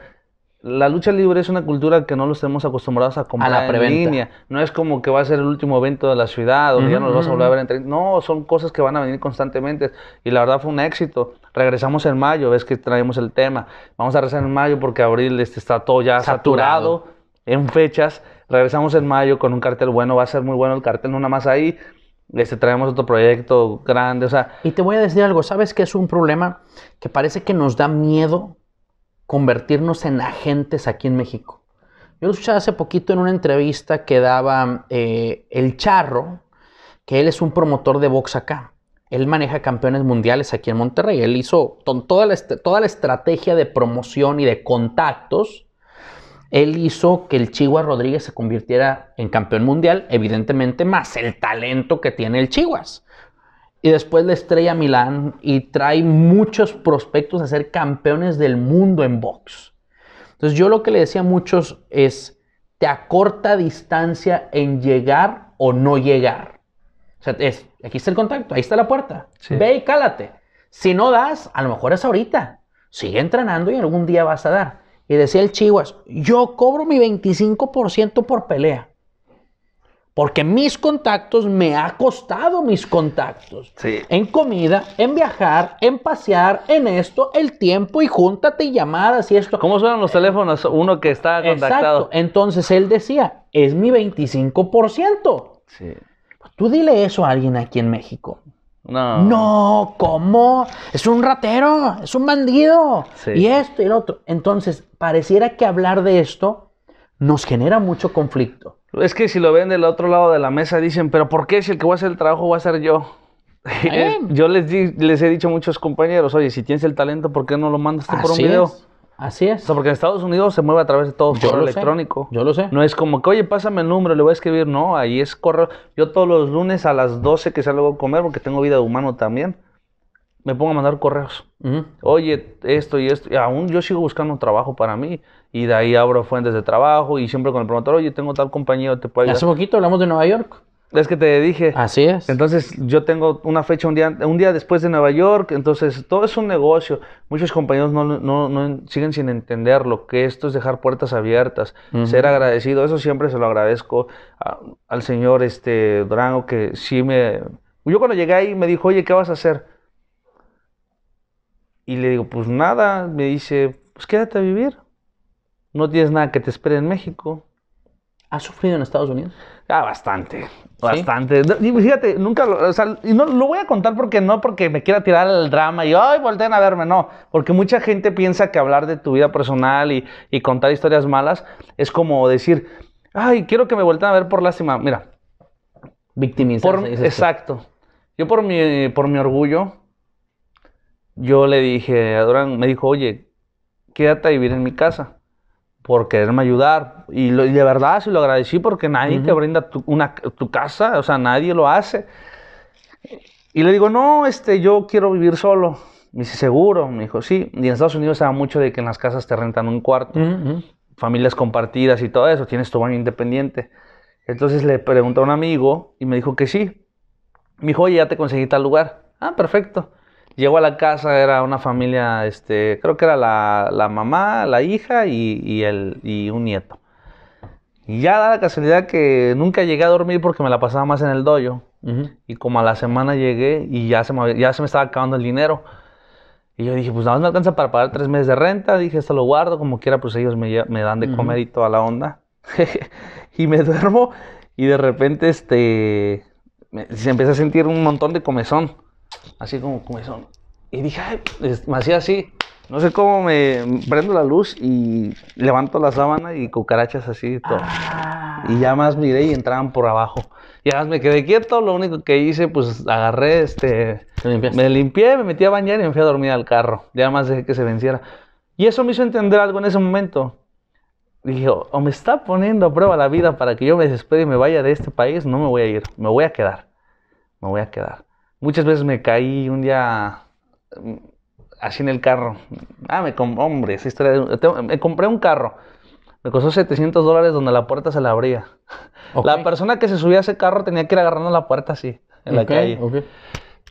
la lucha libre es una cultura que no los tenemos acostumbrados a comprar la en línea. No es como que va a ser el último evento de la ciudad o ya nos vas a volver a ver en No, son cosas que van a venir constantemente. Y la verdad fue un éxito. Regresamos en mayo, ves que traemos el tema. Vamos a regresar en mayo porque abril este, está todo ya saturado. en fechas. Regresamos en mayo con un cartel bueno. Va a ser muy bueno el cartel, no nada más ahí. Este, traemos otro proyecto grande, sea... Y te voy a decir algo, ¿sabes que es un problema que parece que nos da miedo convertirnos en agentes aquí en México. Yo lo escuché hace poquito en una entrevista que daba eh, El Charro, que él es un promotor de box acá. Él maneja campeones mundiales aquí en Monterrey. Él hizo toda la, estrategia de promoción y de contactos. Él hizo que el Chihuahua Rodríguez se convirtiera en campeón mundial, evidentemente más el talento que tiene el Chihuahua y después le estrella Milán y trae muchos prospectos a ser campeones del mundo en box. Entonces yo lo que le decía a muchos es, te acorta distancia en llegar o no llegar. O sea, es, aquí está el contacto, ahí está la puerta. Ve y cálate. Si no das, a lo mejor es ahorita. Sigue entrenando y algún día vas a dar. Y decía el chivas, yo cobro mi 25% por pelea. Porque mis contactos me ha costado mis contactos. En comida, en viajar, en pasear, en esto, el tiempo y júntate y llamadas y esto. ¿Cómo suenan los teléfonos? Uno que está contactado. Exacto. Entonces él decía, es mi 25%. Sí. Tú dile eso a alguien aquí en México. No. No, ¿cómo? Es un ratero, es un bandido. Y esto y el otro. Entonces, pareciera que hablar de esto nos genera mucho conflicto. Es que si lo ven del otro lado de la mesa dicen, pero ¿por qué si el que va a hacer el trabajo va a ser yo? yo les, les he dicho a muchos compañeros, oye, si tienes el talento, ¿por qué no lo mandas por un video? Así es. porque en Estados Unidos se mueve a través de todo yo correo electrónico. Yo lo sé. No es como que, oye, pásame el número, le voy a escribir. No, ahí es correo. Yo todos los lunes a las 12 que salgo a comer, porque tengo vida de humano también, me pongo a mandar correos. Oye, esto y esto. Y aún yo sigo buscando trabajo para mí y de ahí abro fuentes de trabajo y siempre con el promotor, oye, tengo tal compañero, te puedo ayudar. Hace poquito hablamos de Nueva York. Es que te dije. Así es. Entonces yo tengo una fecha un día, un día después de Nueva York, entonces todo es un negocio. Muchos compañeros no, siguen sin entender lo que esto es dejar puertas abiertas, ser agradecido. Eso siempre se lo agradezco al señor este Durango que sí me... Yo cuando llegué ahí me dijo, oye, ¿qué vas a hacer? Y le digo, pues nada. Me dice, pues quédate a vivir no tienes nada que te espere en México. ¿Has sufrido en Estados Unidos? Ah, bastante, bastante. fíjate, nunca, y no lo voy a contar porque no porque me quiera tirar el drama y, ay, volteen a verme, no, porque mucha gente piensa que hablar de tu vida personal y, contar historias malas es como decir, ay, quiero que me vuelvan a ver por lástima. Mira. Victimizar. exacto. Yo por mi, por mi orgullo, yo le dije a Durán, me dijo, oye, quédate a vivir en mi casa por quererme ayudar. Y, de verdad sí, lo agradecí porque nadie te brinda tu, casa, o sea, nadie lo hace. Y le digo, no, este, yo quiero vivir solo. Me dice, seguro. Me dijo, sí. Y en Estados Unidos se habla mucho de que en las casas te rentan un cuarto, familias compartidas y todo eso, tienes tu baño independiente. Entonces le preguntó a un amigo y me dijo que sí. Me dijo, oye, ya te conseguí tal lugar. Ah, perfecto. Llego a la casa, era una familia, este, creo que era la, mamá, la hija y, y, el, y un nieto. Y ya da la casualidad que nunca llegué a dormir porque me la pasaba más en el dojo. Y como a la semana llegué y ya se, me, ya se me estaba acabando el dinero. Y yo dije, pues nada más me alcanza para pagar tres meses de renta. Dije, esto lo guardo, como quiera, pues ellos me, dan de comer y toda la onda. y me duermo y de repente este, se empieza a sentir un montón de comezón así como son Y dije, me hacía así. No sé cómo me prendo la luz y levanto la sábana y cucarachas así y todo. Ah. Y ya más miré y entraban por abajo. Y además me quedé quieto, lo único que hice, pues agarré, este, me limpié, me metí a bañar y me fui a dormir al carro. Ya más dejé que se venciera. Y eso me hizo entender algo en ese momento. Dije, o me está poniendo a prueba la vida para que yo me desespere y me vaya de este país, no me voy a ir, me voy a quedar, me voy a quedar. Muchas veces me caí un día mm, así en el carro. Ah, me hombre, esa historia de, me compré un carro. Me costó 700 dólares donde la puerta se la abría. La persona que se subía a ese carro tenía que ir agarrando la puerta así, en la calle.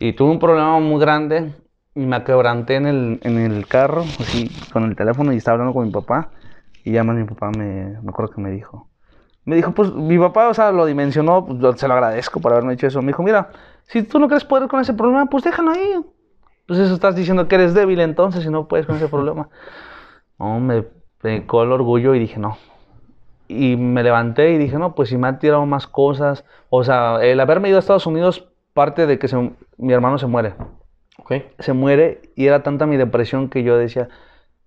Y tuve un problema muy grande y me quebranté en el, en el carro, así, con el teléfono y estaba hablando con mi papá. Y ya más mi papá me, me acuerdo que me dijo. Me dijo, pues mi papá, o sea, lo dimensionó, pues, se lo agradezco por haberme hecho eso. Me dijo, mira, si tú no quieres poder con ese problema, pues déjalo ahí. Pues eso estás diciendo que eres débil entonces y no puedes con ese problema. No, me pegó el orgullo y dije, no. Y me levanté y dije, no, pues si me han tirado más cosas. O sea, el haberme ido a Estados Unidos, parte de que mi hermano se muere. Se muere y era tanta mi depresión que yo decía,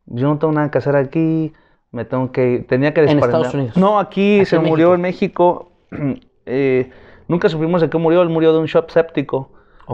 yo no tengo nada que hacer aquí, me tengo que... Tenía que disparar. En Estados Unidos. No, aquí, se murió en México. eh, Nunca supimos de qué murió, él murió de un shock séptico.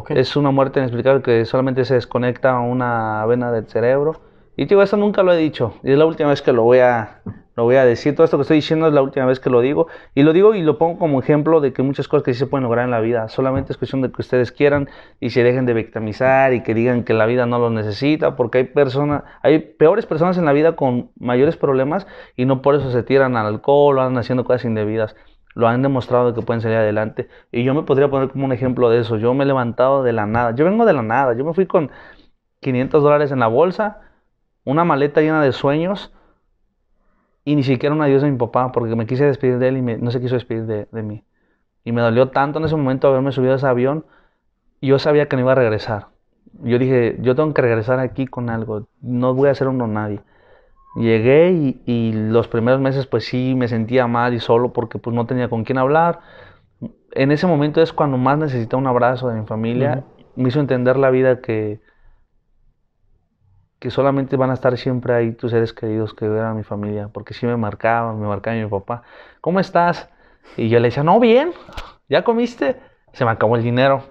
Es una muerte inexplicable que solamente se desconecta una vena del cerebro. Y tío, eso nunca lo he dicho. Y es la última vez que lo voy a, lo voy a decir. Todo esto que estoy diciendo es la última vez que lo digo. Y lo digo y lo pongo como ejemplo de que muchas cosas que sí se pueden lograr en la vida. Solamente es cuestión de que ustedes quieran y se dejen de victimizar y que digan que la vida no los necesita. Porque hay personas, hay peores personas en la vida con mayores problemas y no por eso se tiran al alcohol o andan haciendo cosas indebidas. Lo han demostrado que pueden salir adelante. Y yo me podría poner como un ejemplo de eso. Yo me he levantado de la nada. Yo vengo de la nada. Yo me fui con 500 dólares en la bolsa, una maleta llena de sueños y ni siquiera un adiós a mi papá porque me quise despedir de él y no se quiso despedir de, mí. Y me dolió tanto en ese momento haberme subido a ese avión. Y yo sabía que no iba a regresar. Yo dije, yo tengo que regresar aquí con algo. No voy a ser uno nadie. Llegué y, los primeros meses pues sí me sentía mal y solo porque pues no tenía con quién hablar. En ese momento es cuando más necesitaba un abrazo de mi familia. Me hizo entender la vida que, que solamente van a estar siempre ahí tus seres queridos que eran mi familia. Porque sí me marcaban, me marcaba mi papá. ¿Cómo estás? Y yo le decía, no, bien, ¿ya comiste? Se me acabó el dinero.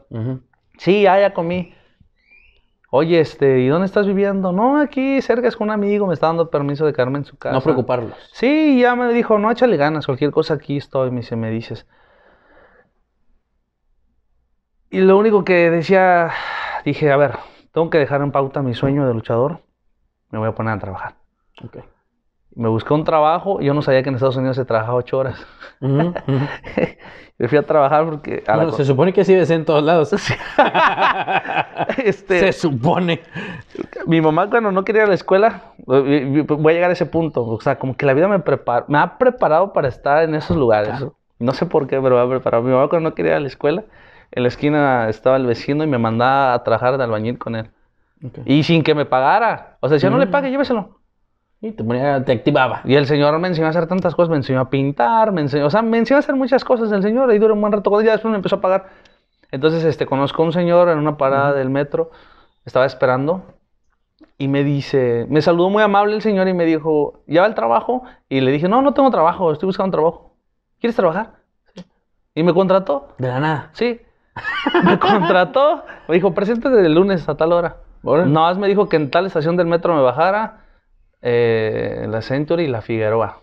Sí, ya comí. Oye, este, ¿y dónde estás viviendo? No, aquí cerca es con un amigo, me está dando permiso de quedarme en su casa. No preocuparlos. Sí, ya me dijo, no, échale ganas, cualquier cosa aquí estoy, me dice, me dices. Y lo único que decía, dije, a ver, tengo que dejar en pauta mi sueño de luchador, me voy a poner a trabajar. Okay me busqué un trabajo, yo no sabía que en Estados Unidos se trabaja ocho horas. me fui a trabajar porque... A se supone que sí ves en todos lados. este, se supone. Mi mamá cuando no quería ir a la escuela, eh, eh, pues, voy a llegar a ese punto. O sea, como que la vida me, prepara, me ha preparado para estar en esos lugares. No sé por qué, pero me ha preparado. Mi mamá cuando no quería ir a la escuela, en la esquina estaba el vecino y me mandaba a trabajar de albañil con él. Y sin que me pagara. O sea, si yo no le mm. pague, lléveselo. Y te, activaba. Y el Señor me enseñó a hacer tantas cosas, me enseñó a pintar, me enseñó, o sea, me enseñó a hacer muchas cosas el Señor, ahí duró un buen rato, ya después me empezó a pagar. Entonces, este, conozco a un señor en una parada del metro, estaba esperando, y me dice, me saludó muy amable el señor y me dijo, ¿ya va el trabajo? Y le dije, no, no tengo trabajo, estoy buscando trabajo. ¿Quieres trabajar? Sí. Y me contrató. De la nada. Sí. me contrató. Me dijo, preséntate el lunes a tal hora. Bueno. Nada más me dijo que en tal estación del metro me bajara eh, la Century y la Figueroa.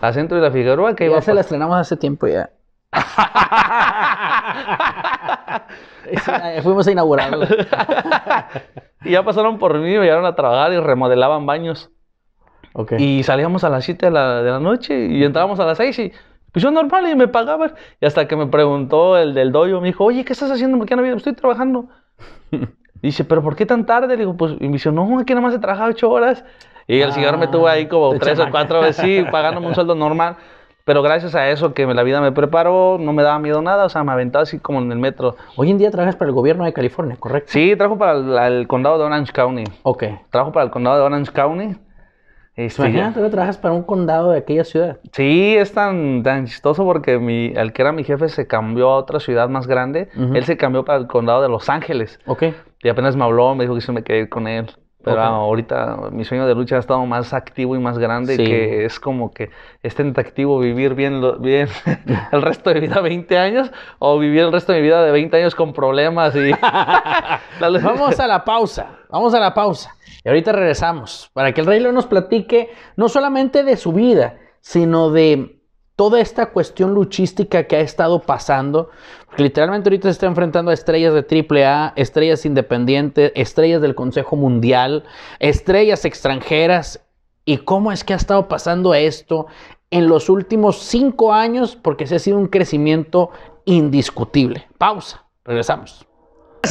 La Century y la Figueroa que ya se la estrenamos hace tiempo ya. Fuimos a inaugurarlo. y ya pasaron por mí, me llegaron a trabajar y remodelaban baños. Y salíamos a las 7 de la, noche y entrábamos a las 6 y pues yo normal y me pagaban. Y hasta que me preguntó el del doyo, me dijo, oye, ¿qué estás haciendo? ¿Por qué no Estoy trabajando. Dice, ¿pero por qué tan tarde? digo, pues, y me dice, no, aquí nada más he trabajado 8 horas. Y el señor me tuvo ahí como ah, tres o cuatro veces, sí, pagándome un sueldo normal. Pero gracias a eso que la vida me preparó, no me daba miedo nada, o sea, me aventaba así como en el metro. Hoy en día trabajas para el gobierno de California, ¿correcto? Sí, trabajo para el, condado de Orange County. Ok. Trabajo para el condado de Orange County. Este, Imagínate que trabajas para un condado de aquella ciudad. Sí, es tan, tan chistoso porque mi, el que era mi jefe se cambió a otra ciudad más grande. Él se cambió para el condado de Los Ángeles. Ok. Y apenas me habló, me dijo que se me quería con él. Pero ahorita mi sueño de lucha ha estado más activo y más grande, que es como que es tentativo vivir bien, el resto de mi vida 20 años o vivir el resto de mi vida de 20 años con problemas y... vamos a la pausa, vamos a la pausa. Y ahorita regresamos para que el rey León nos platique no solamente de su vida, sino de toda esta cuestión luchística que ha estado pasando, literalmente ahorita se está enfrentando a estrellas de AAA, estrellas independientes, estrellas del Consejo Mundial, estrellas extranjeras, y cómo es que ha estado pasando esto en los últimos cinco años, porque se ha sido un crecimiento indiscutible. Pausa, regresamos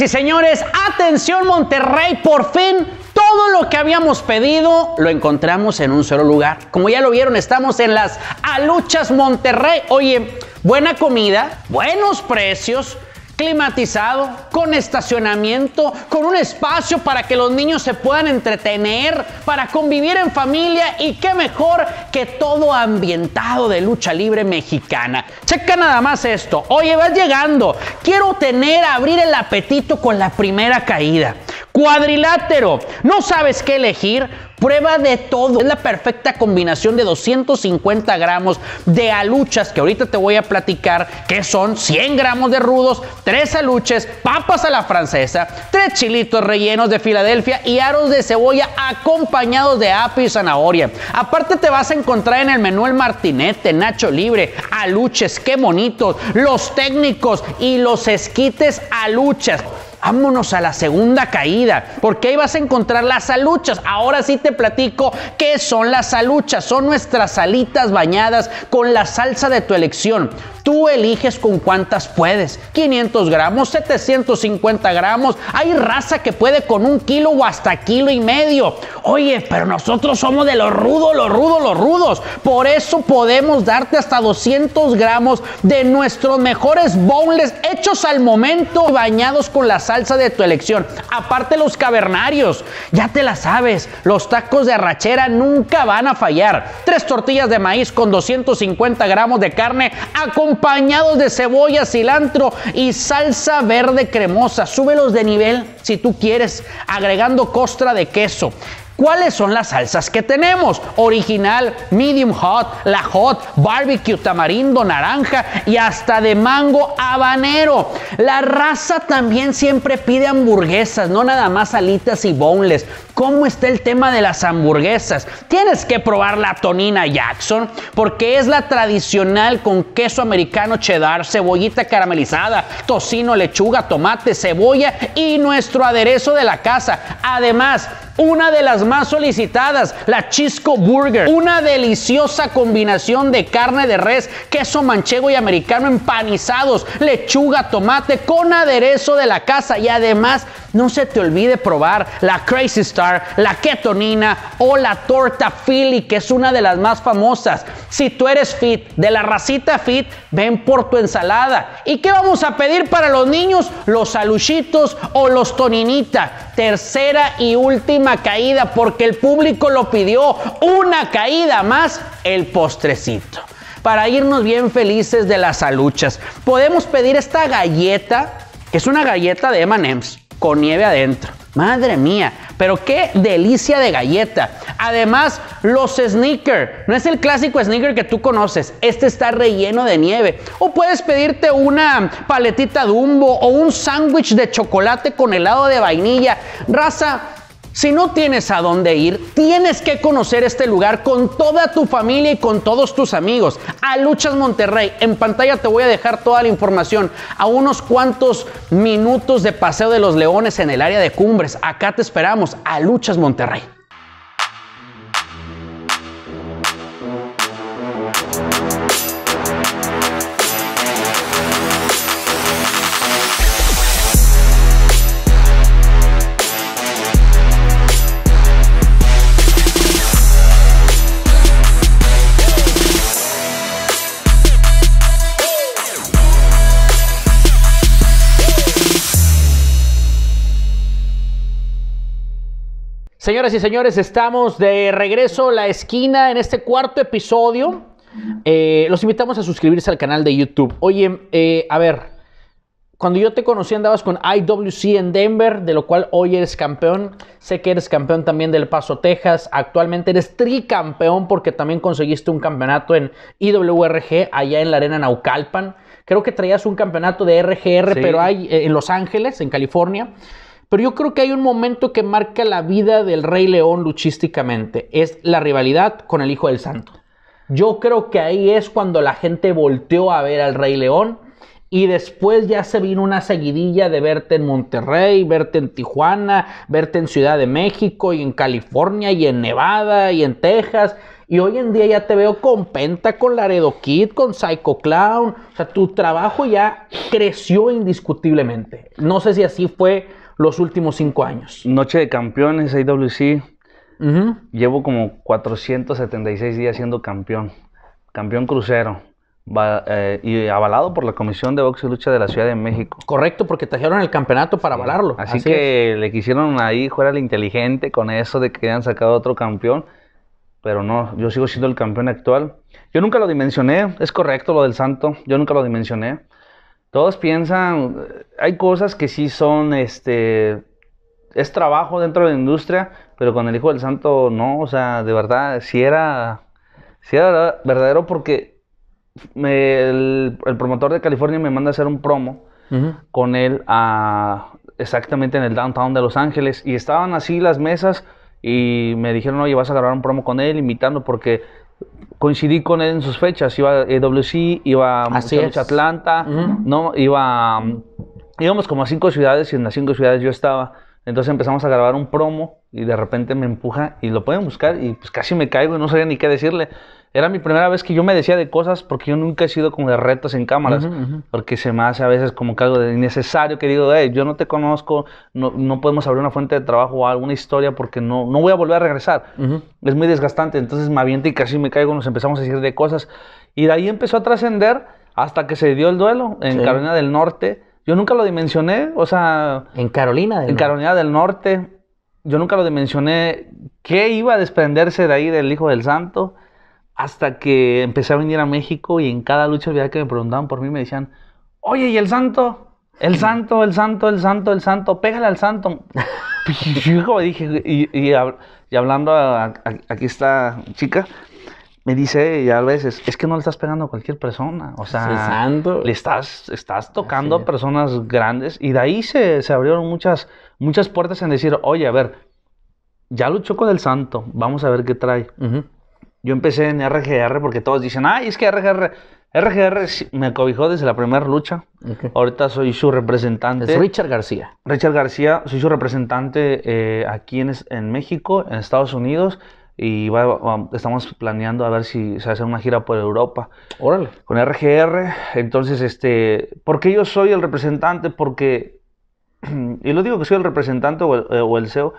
y señores, atención Monterrey, por fin todo lo que habíamos pedido lo encontramos en un solo lugar. Como ya lo vieron, estamos en las Aluchas Monterrey. Oye, buena comida, buenos precios climatizado, con estacionamiento, con un espacio para que los niños se puedan entretener, para convivir en familia y qué mejor que todo ambientado de lucha libre mexicana. Checa nada más esto. Oye, vas llegando. Quiero tener, abrir el apetito con la primera caída. Cuadrilátero. No sabes qué elegir. Prueba de todo. Es la perfecta combinación de 250 gramos de aluchas, que ahorita te voy a platicar, que son 100 gramos de rudos, 3 aluches, papas a la francesa, 3 chilitos rellenos de Filadelfia y aros de cebolla acompañados de apio y zanahoria. Aparte te vas a encontrar en el menú el martinete, nacho libre, aluches, qué bonitos, los técnicos y los esquites aluchas vámonos a la segunda caída, porque ahí vas a encontrar las aluchas. Ahora sí te platico qué son las aluchas. Son nuestras salitas bañadas con la salsa de tu elección. Tú eliges con cuántas puedes. 500 gramos, 750 gramos. Hay raza que puede con un kilo o hasta kilo y medio. Oye, pero nosotros somos de los rudos, los rudos, los rudos. Por eso podemos darte hasta 200 gramos de nuestros mejores boneless hechos al momento y bañados con la salsa de tu elección. Aparte los cavernarios. Ya te la sabes, los tacos de arrachera nunca van a fallar. Tres tortillas de maíz con 250 gramos de carne a acompañados de cebolla, cilantro y salsa verde cremosa. Súbelos de nivel si tú quieres, agregando costra de queso. ¿Cuáles son las salsas que tenemos? Original, medium hot, la hot, barbecue, tamarindo, naranja y hasta de mango habanero. La raza también siempre pide hamburguesas, no nada más alitas y boneless. ¿Cómo está el tema de las hamburguesas? Tienes que probar la tonina Jackson porque es la tradicional con queso americano cheddar, cebollita caramelizada, tocino, lechuga, tomate, cebolla y nuestro aderezo de la casa. Además, una de las más solicitadas, la Chisco Burger, una deliciosa combinación de carne de res, queso manchego y americano empanizados, lechuga, tomate con aderezo de la casa y además no se te olvide probar la Crazy Star, la ketonina o la torta Philly, que es una de las más famosas. Si tú eres fit, de la racita fit, ven por tu ensalada. ¿Y qué vamos a pedir para los niños? Los aluchitos o los toninita. Tercera y última caída porque el público lo pidió. Una caída más, el postrecito. Para irnos bien felices de las aluchas, podemos pedir esta galleta, que es una galleta de Emanems con nieve adentro. Madre mía, pero qué delicia de galleta. Además, los sneakers, No es el clásico sneaker que tú conoces. Este está relleno de nieve. O puedes pedirte una paletita Dumbo o un sándwich de chocolate con helado de vainilla. Raza, si no tienes a dónde ir, tienes que conocer este lugar con toda tu familia y con todos tus amigos. A Luchas Monterrey, en pantalla te voy a dejar toda la información a unos cuantos minutos de Paseo de los Leones en el área de Cumbres. Acá te esperamos, a Luchas Monterrey. Señoras y señores, estamos de regreso a la esquina en este cuarto episodio. Eh, los invitamos a suscribirse al canal de YouTube. Oye, eh, a ver, cuando yo te conocí andabas con IWC en Denver, de lo cual hoy eres campeón. Sé que eres campeón también del Paso, Texas. Actualmente eres tricampeón porque también conseguiste un campeonato en IWRG allá en la arena Naucalpan. Creo que traías un campeonato de RGR, pero hay eh, en Los Ángeles, en California. Pero yo creo que hay un momento que marca la vida del Rey León luchísticamente. Es la rivalidad con el Hijo del Santo. Yo creo que ahí es cuando la gente volteó a ver al Rey León. Y después ya se vino una seguidilla de verte en Monterrey, verte en Tijuana, verte en Ciudad de México y en California y en Nevada y en Texas. Y hoy en día ya te veo con Penta, con Laredo Kid, con Psycho Clown. O sea, tu trabajo ya creció indiscutiblemente. No sé si así fue los últimos cinco años. Noche de campeones, AWC. Llevo como 476 días siendo campeón. Campeón crucero. Eh, y avalado por la Comisión de Box y Lucha de la Ciudad de México. Correcto, porque trajeron el campeonato para avalarlo. Así, que le quisieron ahí jugar el inteligente con eso de que habían sacado otro campeón. Pero no, yo sigo siendo el campeón actual. Yo nunca lo dimensioné, es correcto lo del santo, yo nunca lo dimensioné todos piensan, hay cosas que sí son, este, es trabajo dentro de la industria, pero con el Hijo del Santo no, o sea, de verdad, si era, si era verdadero porque el, promotor de California me manda a hacer un promo con él exactamente en el downtown de Los Ángeles y estaban así las mesas y me dijeron, oye, vas a grabar un promo con él, invitando porque coincidí con él en sus fechas. Iba a e EWC, iba a Atlanta, ¿no? Iba, mm, íbamos como a cinco ciudades y en las cinco ciudades yo estaba. Entonces empezamos a grabar un promo y de repente me empuja y lo pueden buscar y pues casi me caigo y no sabía ni qué decirle. Era mi primera vez que yo me decía de cosas porque yo nunca he sido como de retos en cámaras. Porque se me hace a veces como que algo de innecesario que digo, yo no te conozco, no, podemos abrir una fuente de trabajo o alguna historia porque no, no voy a volver a regresar. Es muy desgastante. Entonces me aviento y casi me caigo, nos empezamos a decir de cosas. Y de ahí empezó a trascender hasta que se dio el duelo en Carolina del Norte. Yo nunca lo dimensioné, o sea... En Carolina del En Carolina del Norte. Yo nunca lo dimensioné qué iba a desprenderse de ahí del Hijo del Santo hasta que empecé a venir a México y en cada lucha había que me preguntaban por mí me decían, oye, ¿y el santo? El santo, el santo, el santo, el santo, pégale al santo. dije, y, y, hablando, a, aquí está chica, me dice ya a veces, es que no le estás pegando a cualquier persona, o sea, le estás, estás tocando a personas grandes y de ahí se, abrieron muchas, muchas puertas en decir, oye, a ver, ya luchó con el santo, vamos a ver qué trae yo empecé en RGR porque todos dicen, ay, es que RGR, RGR me cobijó desde la primera lucha. Ahorita soy su representante. Es Richard García. Richard García, soy su representante eh, aquí en, en, México, en Estados Unidos. Y estamos planeando a ver si se hace una gira por Europa. Órale. Con RGR. Entonces, este, ¿por qué yo soy el representante? Porque, y lo digo que soy el representante o el, eh, o el CEO,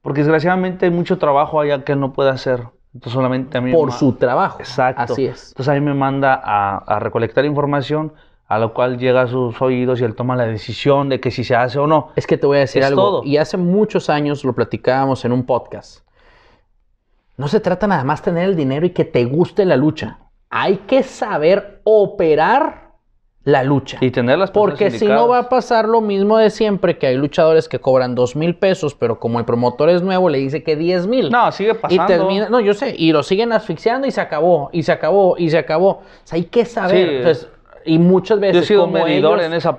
porque desgraciadamente hay mucho trabajo allá que él no puede hacer entonces solamente Por su trabajo. Exacto. Así es. Entonces a mí me manda a, recolectar información a lo cual llega a sus oídos y él toma la decisión de que si se hace o no. Es que te voy a decir algo. Y hace muchos años lo platicábamos en un podcast. No se trata nada más tener el dinero y que te guste la lucha. Hay que saber operar la lucha. Y tener las Porque si no va a pasar lo mismo de siempre, que hay luchadores que cobran dos mil pesos, pero como el promotor es nuevo, le dice que diez mil. No, sigue pasando. Y termina, no, yo sé, y lo siguen asfixiando y se acabó, y se acabó, y se acabó. hay que saber. Pues, y muchas veces como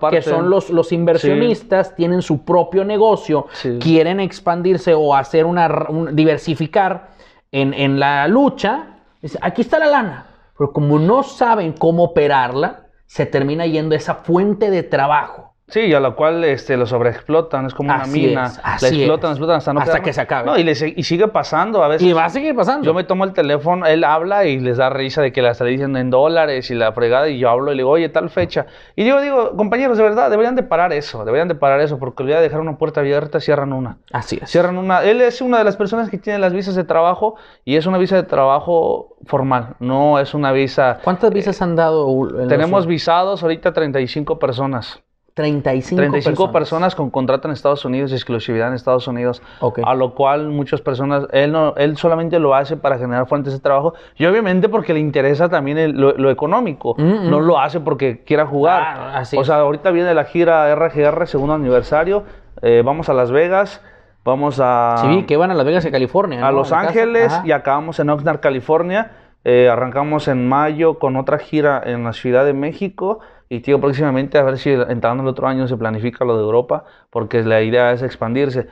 que son los, inversionistas, tienen su propio negocio, quieren expandirse o hacer una diversificar en, la lucha, aquí está la lana, pero como no saben cómo operarla, se termina yendo esa fuente de trabajo Sí, y a la cual este, lo sobreexplotan, es como una mina. Es, la explotan, explotan hasta no Hasta que se acabe. No, y, le, y, sigue pasando a veces. Y va a seguir pasando. Yo me tomo el teléfono, él habla y les da risa de que las le dicen en dólares y la fregada, y yo hablo y le digo, oye, tal fecha. Y yo digo, compañeros, de verdad, deberían de parar eso, deberían de parar eso, porque le voy a dejar una puerta abierta, cierran una. Así es. Cierran una. Él es una de las personas que tiene las visas de trabajo y es una visa de trabajo formal, no es una visa. ¿Cuántas visas eh, han dado? tenemos visados ahorita 35 personas. 35, personas. con contrato en Estados Unidos, exclusividad en Estados Unidos, a lo cual muchas personas, él, no, él solamente lo hace para generar fuentes de trabajo y obviamente porque le interesa también lo, económico, mm, mm. no lo hace porque quiera jugar. Ah, o sea, ahorita viene la gira RGR, segundo aniversario, eh, vamos a Las Vegas. Vamos a. Sí, que van a Las Vegas, a California. A Los Ángeles y acabamos en Oxnard, California. Eh, arrancamos en mayo con otra gira en la Ciudad de México. Y tío, próximamente a ver si entrando el otro año se planifica lo de Europa, porque la idea es expandirse.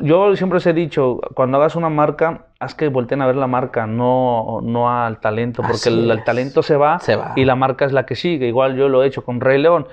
Yo siempre os he dicho, cuando hagas una marca, haz que volteen a ver la marca, no, no al talento, porque el, talento se va, y la marca es la que sigue. Igual yo lo he hecho con Rey León.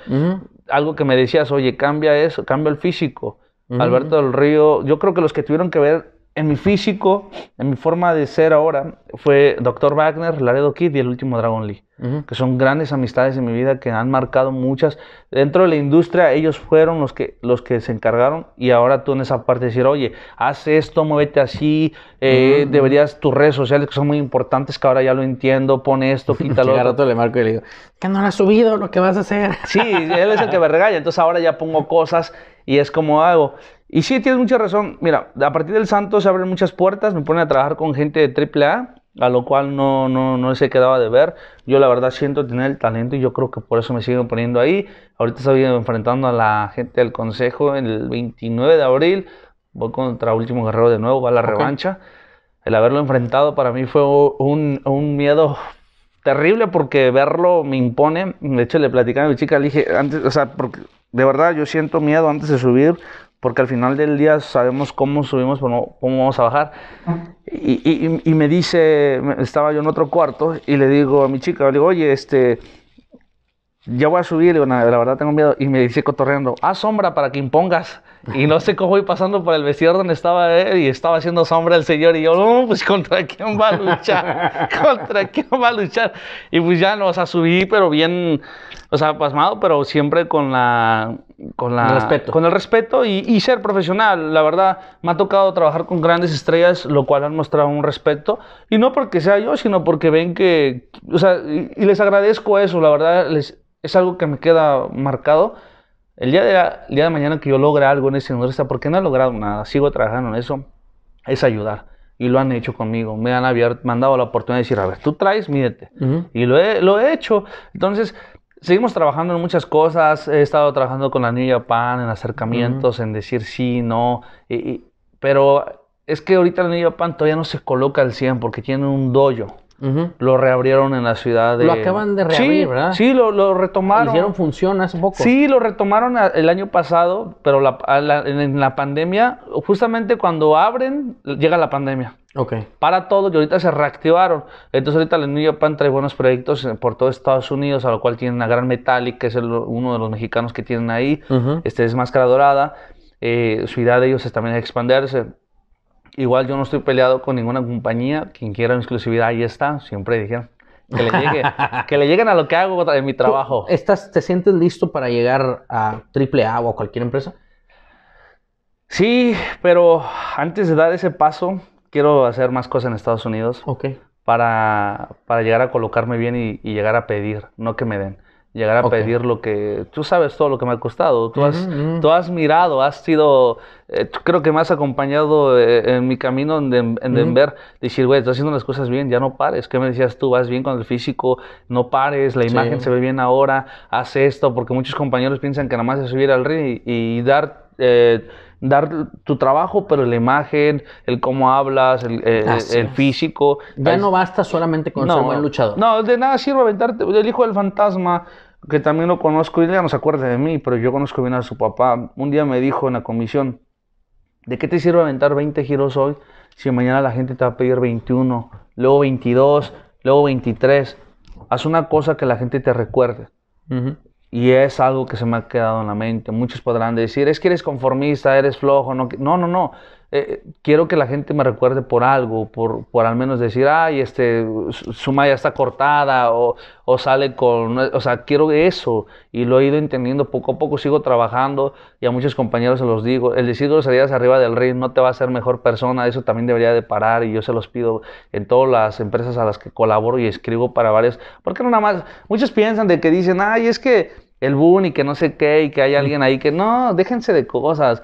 Algo que me decías, oye, cambia eso, cambia el físico. Alberto del Río, yo creo que los que tuvieron que ver en mi físico, en mi forma de ser ahora, fue Dr. Wagner, Laredo Kid y el último Dragon Lee, que son grandes amistades en mi vida que han marcado muchas. Dentro de la industria, ellos fueron los que, los que se encargaron y ahora tú en esa parte decir, oye, haz esto, muévete así, eh, deberías tus redes sociales que son muy importantes, que ahora ya lo entiendo, pone esto, quítalo. Cada rato le marco y le digo, que no lo has subido, lo que vas a hacer. sí, él es el que me regaña, entonces ahora ya pongo cosas y es como hago. Y sí, tienes mucha razón. Mira, a partir del Santos se abren muchas puertas, me ponen a trabajar con gente de AAA, a lo cual no, no, no se quedaba de ver. Yo la verdad siento tener el talento y yo creo que por eso me siguen poniendo ahí. Ahorita estoy enfrentando a la gente del Consejo el 29 de abril. Voy contra Último Guerrero de nuevo, va la revancha. El haberlo enfrentado para mí fue un, un miedo terrible porque verlo me impone. De hecho, le platicaba a mi chica, le dije, antes, o sea, porque de verdad yo siento miedo antes de subir, porque al final del día sabemos cómo subimos, cómo vamos a bajar. Y, me dice, estaba yo en otro cuarto y le digo a mi chica, le digo, oye, este, ya voy a subir, digo, la verdad tengo miedo. Y me dice cotorreando, haz sombra para que impongas. Y no sé cómo voy pasando por el vestidor donde estaba él y estaba haciendo sombra el señor. Y yo, no, pues contra quién va a luchar, contra quién va a luchar. Y pues ya, no, o sea, subí, pero bien, o sea, pasmado, pero siempre con la, con, el respeto. con el respeto y, ser profesional. La verdad, me ha tocado trabajar con grandes estrellas, lo cual han mostrado un respeto. Y no porque sea yo, sino porque ven que... y, les agradezco eso, la verdad, les, es algo que me queda marcado. El día, de, día de mañana que yo logre algo en ese universo porque no he logrado nada, sigo trabajando en eso, es ayudar. Y lo han hecho conmigo. Me han, abierto, me dado la oportunidad de decir, a ver, tú traes, mídete. Y lo lo he hecho. Entonces, seguimos trabajando en muchas cosas. He estado trabajando con la New Pan en acercamientos, en decir sí, no. Y, pero es que ahorita la New Pan todavía no se coloca al 100 porque tiene un dojo. Lo reabrieron en la ciudad de... Lo acaban de reabrir, ¿verdad? Sí, lo, lo retomaron. Hicieron función hace poco. Sí, lo retomaron el año pasado, pero en la pandemia, justamente cuando abren, llega la pandemia. Okay. Para todo, y ahorita se reactivaron. Entonces ahorita la New Japan trae buenos proyectos por todo Estados Unidos, a lo cual tienen a Gran Metallic, que es uno de los mexicanos que tienen ahí. Este es Máscara Dorada. Eh, su idea de ellos es también expandirse. Igual yo no estoy peleado con ninguna compañía. Quien quiera exclusividad, ahí está. Siempre dijeron. Que le, llegue, lleguen a lo que hago en mi trabajo. Estás, ¿Te sientes listo para llegar a AAA o a cualquier empresa? Sí, pero antes de dar ese paso, quiero hacer más cosas en Estados Unidos para, llegar a colocarme bien y, llegar a pedir, no que me den. Llegar a pedir lo que... Tú sabes todo lo que me ha costado. Tú, has, tú has mirado, has sido... Eh, creo que me has acompañado eh, en mi camino en, ver, decir, güey, estás haciendo las cosas bien, ya no pares. ¿Qué me decías tú? Vas bien con el físico, no pares, la imagen se ve bien ahora, haz esto, porque muchos compañeros piensan que nada más es subir al ring y, dar... Eh, dar tu trabajo, pero la imagen, el cómo hablas, el, eh, físico. Ya no basta solamente con no, ser buen luchador. No, de nada sirve aventarte. El hijo del fantasma, que también lo conozco, y ya no se acuerda de mí, pero yo conozco bien a su papá. Un día me dijo en la comisión, ¿de qué te sirve aventar 20 giros hoy si mañana la gente te va a pedir 21, luego 22, luego 23? Haz una cosa que la gente te recuerde. Y es algo que se me ha quedado en la mente. Muchos podrán decir, es que eres conformista, eres flojo. No, no, no. no. Eh, quiero que la gente me recuerde por algo, por, por al menos decir, ay, este, su malla está cortada o, sale con, o sea, quiero eso y lo he ido entendiendo poco a poco, sigo trabajando y a muchos compañeros se los digo, el decir salidas arriba del rey no te va a ser mejor persona, eso también debería de parar y yo se los pido en todas las empresas a las que colaboro y escribo para varios, porque no nada más, muchos piensan de que dicen, ay, es que el boom y que no sé qué y que hay alguien ahí que no, déjense de cosas.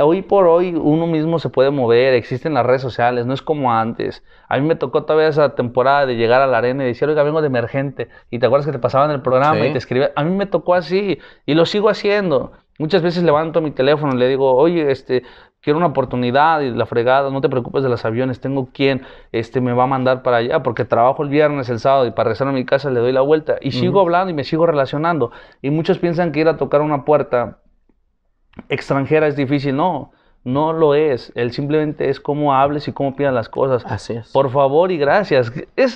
hoy por hoy uno mismo se puede mover, existen las redes sociales, no es como antes. A mí me tocó todavía esa temporada de llegar a la arena y decir, oiga, vengo de emergente. Y te acuerdas que te pasaban el programa y te escribían. A mí me tocó así y lo sigo haciendo. Muchas veces levanto mi teléfono y le digo, oye, este, quiero una oportunidad y la fregada, no te preocupes de los aviones, tengo quien este, me va a mandar para allá, porque trabajo el viernes, el sábado, y para regresar a mi casa le doy la vuelta. Y sigo hablando y me sigo relacionando. Y muchos piensan que ir a tocar una puerta extranjera es difícil, no. No lo es. Él simplemente es cómo hables y cómo pidas las cosas. Así es. Por favor y gracias.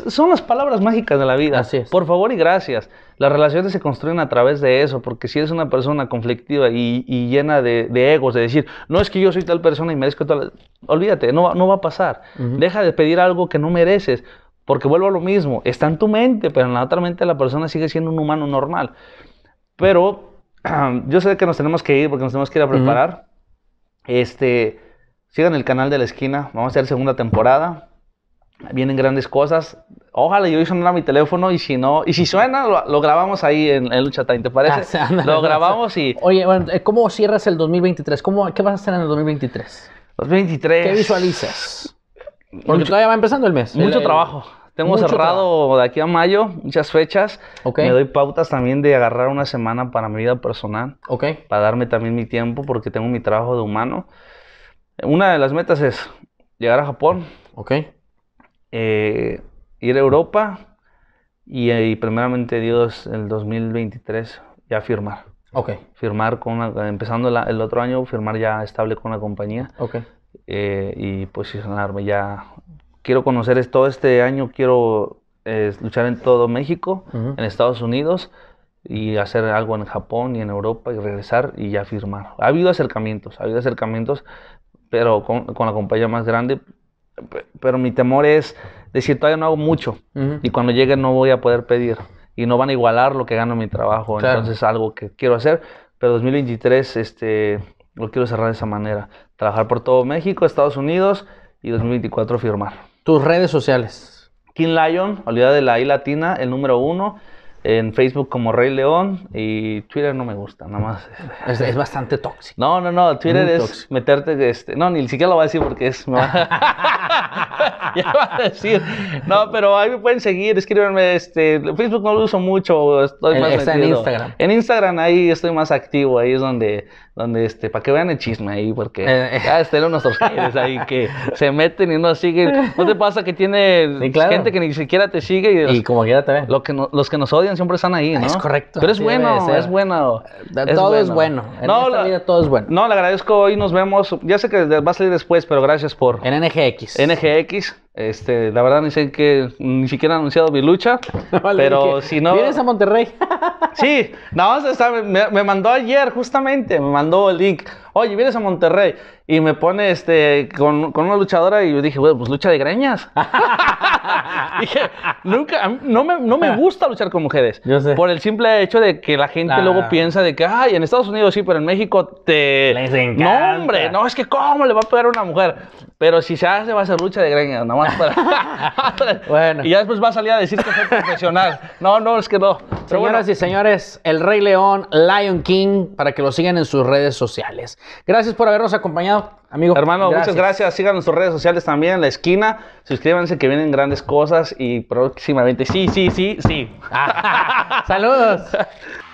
son las palabras mágicas de la vida. Así es. Por favor y gracias. Las relaciones se construyen a través de eso, porque si eres una persona conflictiva y, llena de, egos, de decir, no es que yo soy tal persona y merezco tal. Olvídate, no, no va a pasar. Deja de pedir algo que no mereces, porque vuelvo a lo mismo. Está en tu mente, pero en la otra mente la persona sigue siendo un humano normal. Pero yo sé que nos tenemos que ir porque nos tenemos que ir a preparar. Este, sigan el canal de la esquina, vamos a hacer segunda temporada. Vienen grandes cosas. Ojalá yo sonara mi teléfono y si no, y si suena, lo, grabamos ahí en, Lucha Time, ¿te parece? Ah, lo grabamos y... Oye, bueno, eh, ¿cómo cierras el 2023? ¿Cómo, ¿Qué vas a hacer en el 2023? 2023... ¿Qué visualizas? Porque todavía va empezando el mes. Mucho trabajo. Tengo cerrado de aquí a mayo, muchas fechas. Me doy pautas también de agarrar una semana para mi vida personal. Para darme también mi tiempo porque tengo mi trabajo de humano. Una de las metas es llegar a Japón. Okay. Eh, ir a Europa y, eh, primeramente Dios el 2023 ya firmar. Firmar con empezando el otro año, firmar ya estable con la compañía. Eh, y posicionarme ya quiero conocer todo este año, quiero eh, luchar en todo México, en Estados Unidos y hacer algo en Japón y en Europa y regresar y ya firmar. Ha habido acercamientos, ha habido acercamientos, pero con, la compañía más grande. Pero mi temor es decir, todavía no hago mucho y cuando llegue no voy a poder pedir y no van a igualar lo que gano en mi trabajo. Entonces Entonces, algo que quiero hacer, pero 2023 este, lo quiero cerrar de esa manera. Trabajar por todo México, Estados Unidos y 2024 firmar. Tus redes sociales. King Lion, olvida de la I latina, el número uno. En Facebook como Rey León y Twitter no me gusta, nada más. Es, bastante tóxico. No, no, no, Twitter es meterte, este, no, ni siquiera lo voy a decir porque es... Ya ya va a decir. No, pero ahí me pueden seguir, escríbanme, este, Facebook no lo uso mucho, estoy eh, está en Instagram. En Instagram ahí estoy más activo, ahí es donde este, para que vean el chisme ahí, porque eh, eh. ya estén ahí que se meten y no siguen. ¿No te pasa que tiene gente que ni siquiera te sigue? Y, como quiera también. Lo que los que nos odian siempre están ahí, ¿no? Es correcto. Pero es bueno, es bueno. todo es bueno. En no, vida todo es bueno. No, le agradezco. Hoy nos vemos. Ya sé que va a salir después, pero gracias por... En NGX. NGX. Este, la verdad ni sé que ni siquiera he anunciado mi lucha, pero si no vienes a Monterrey. sí, nada más me, me, mandó ayer justamente, me mandó el link oye, vienes a Monterrey y me pone este, con, una luchadora y yo dije, bueno, pues lucha de greñas. dije, nunca, no me, gusta luchar con mujeres. Yo sé. Por el simple hecho de que la gente luego piensa de que, ay, en Estados Unidos sí, pero en México te... No, hombre, no, es que cómo le va a pegar una mujer. Pero si se hace, va a ser lucha de greñas, nada más para... bueno. Y ya después va a salir a decir que fue profesional. No, no, es que no. Pero bueno. y señores, El Rey León, Lion King, para que lo sigan en sus redes sociales. Gracias por habernos acompañado, amigo. Hermano, muchas gracias. Sigan nuestras redes sociales también, en la esquina. Suscríbanse que vienen grandes cosas y próximamente sí, sí, sí, sí. Saludos.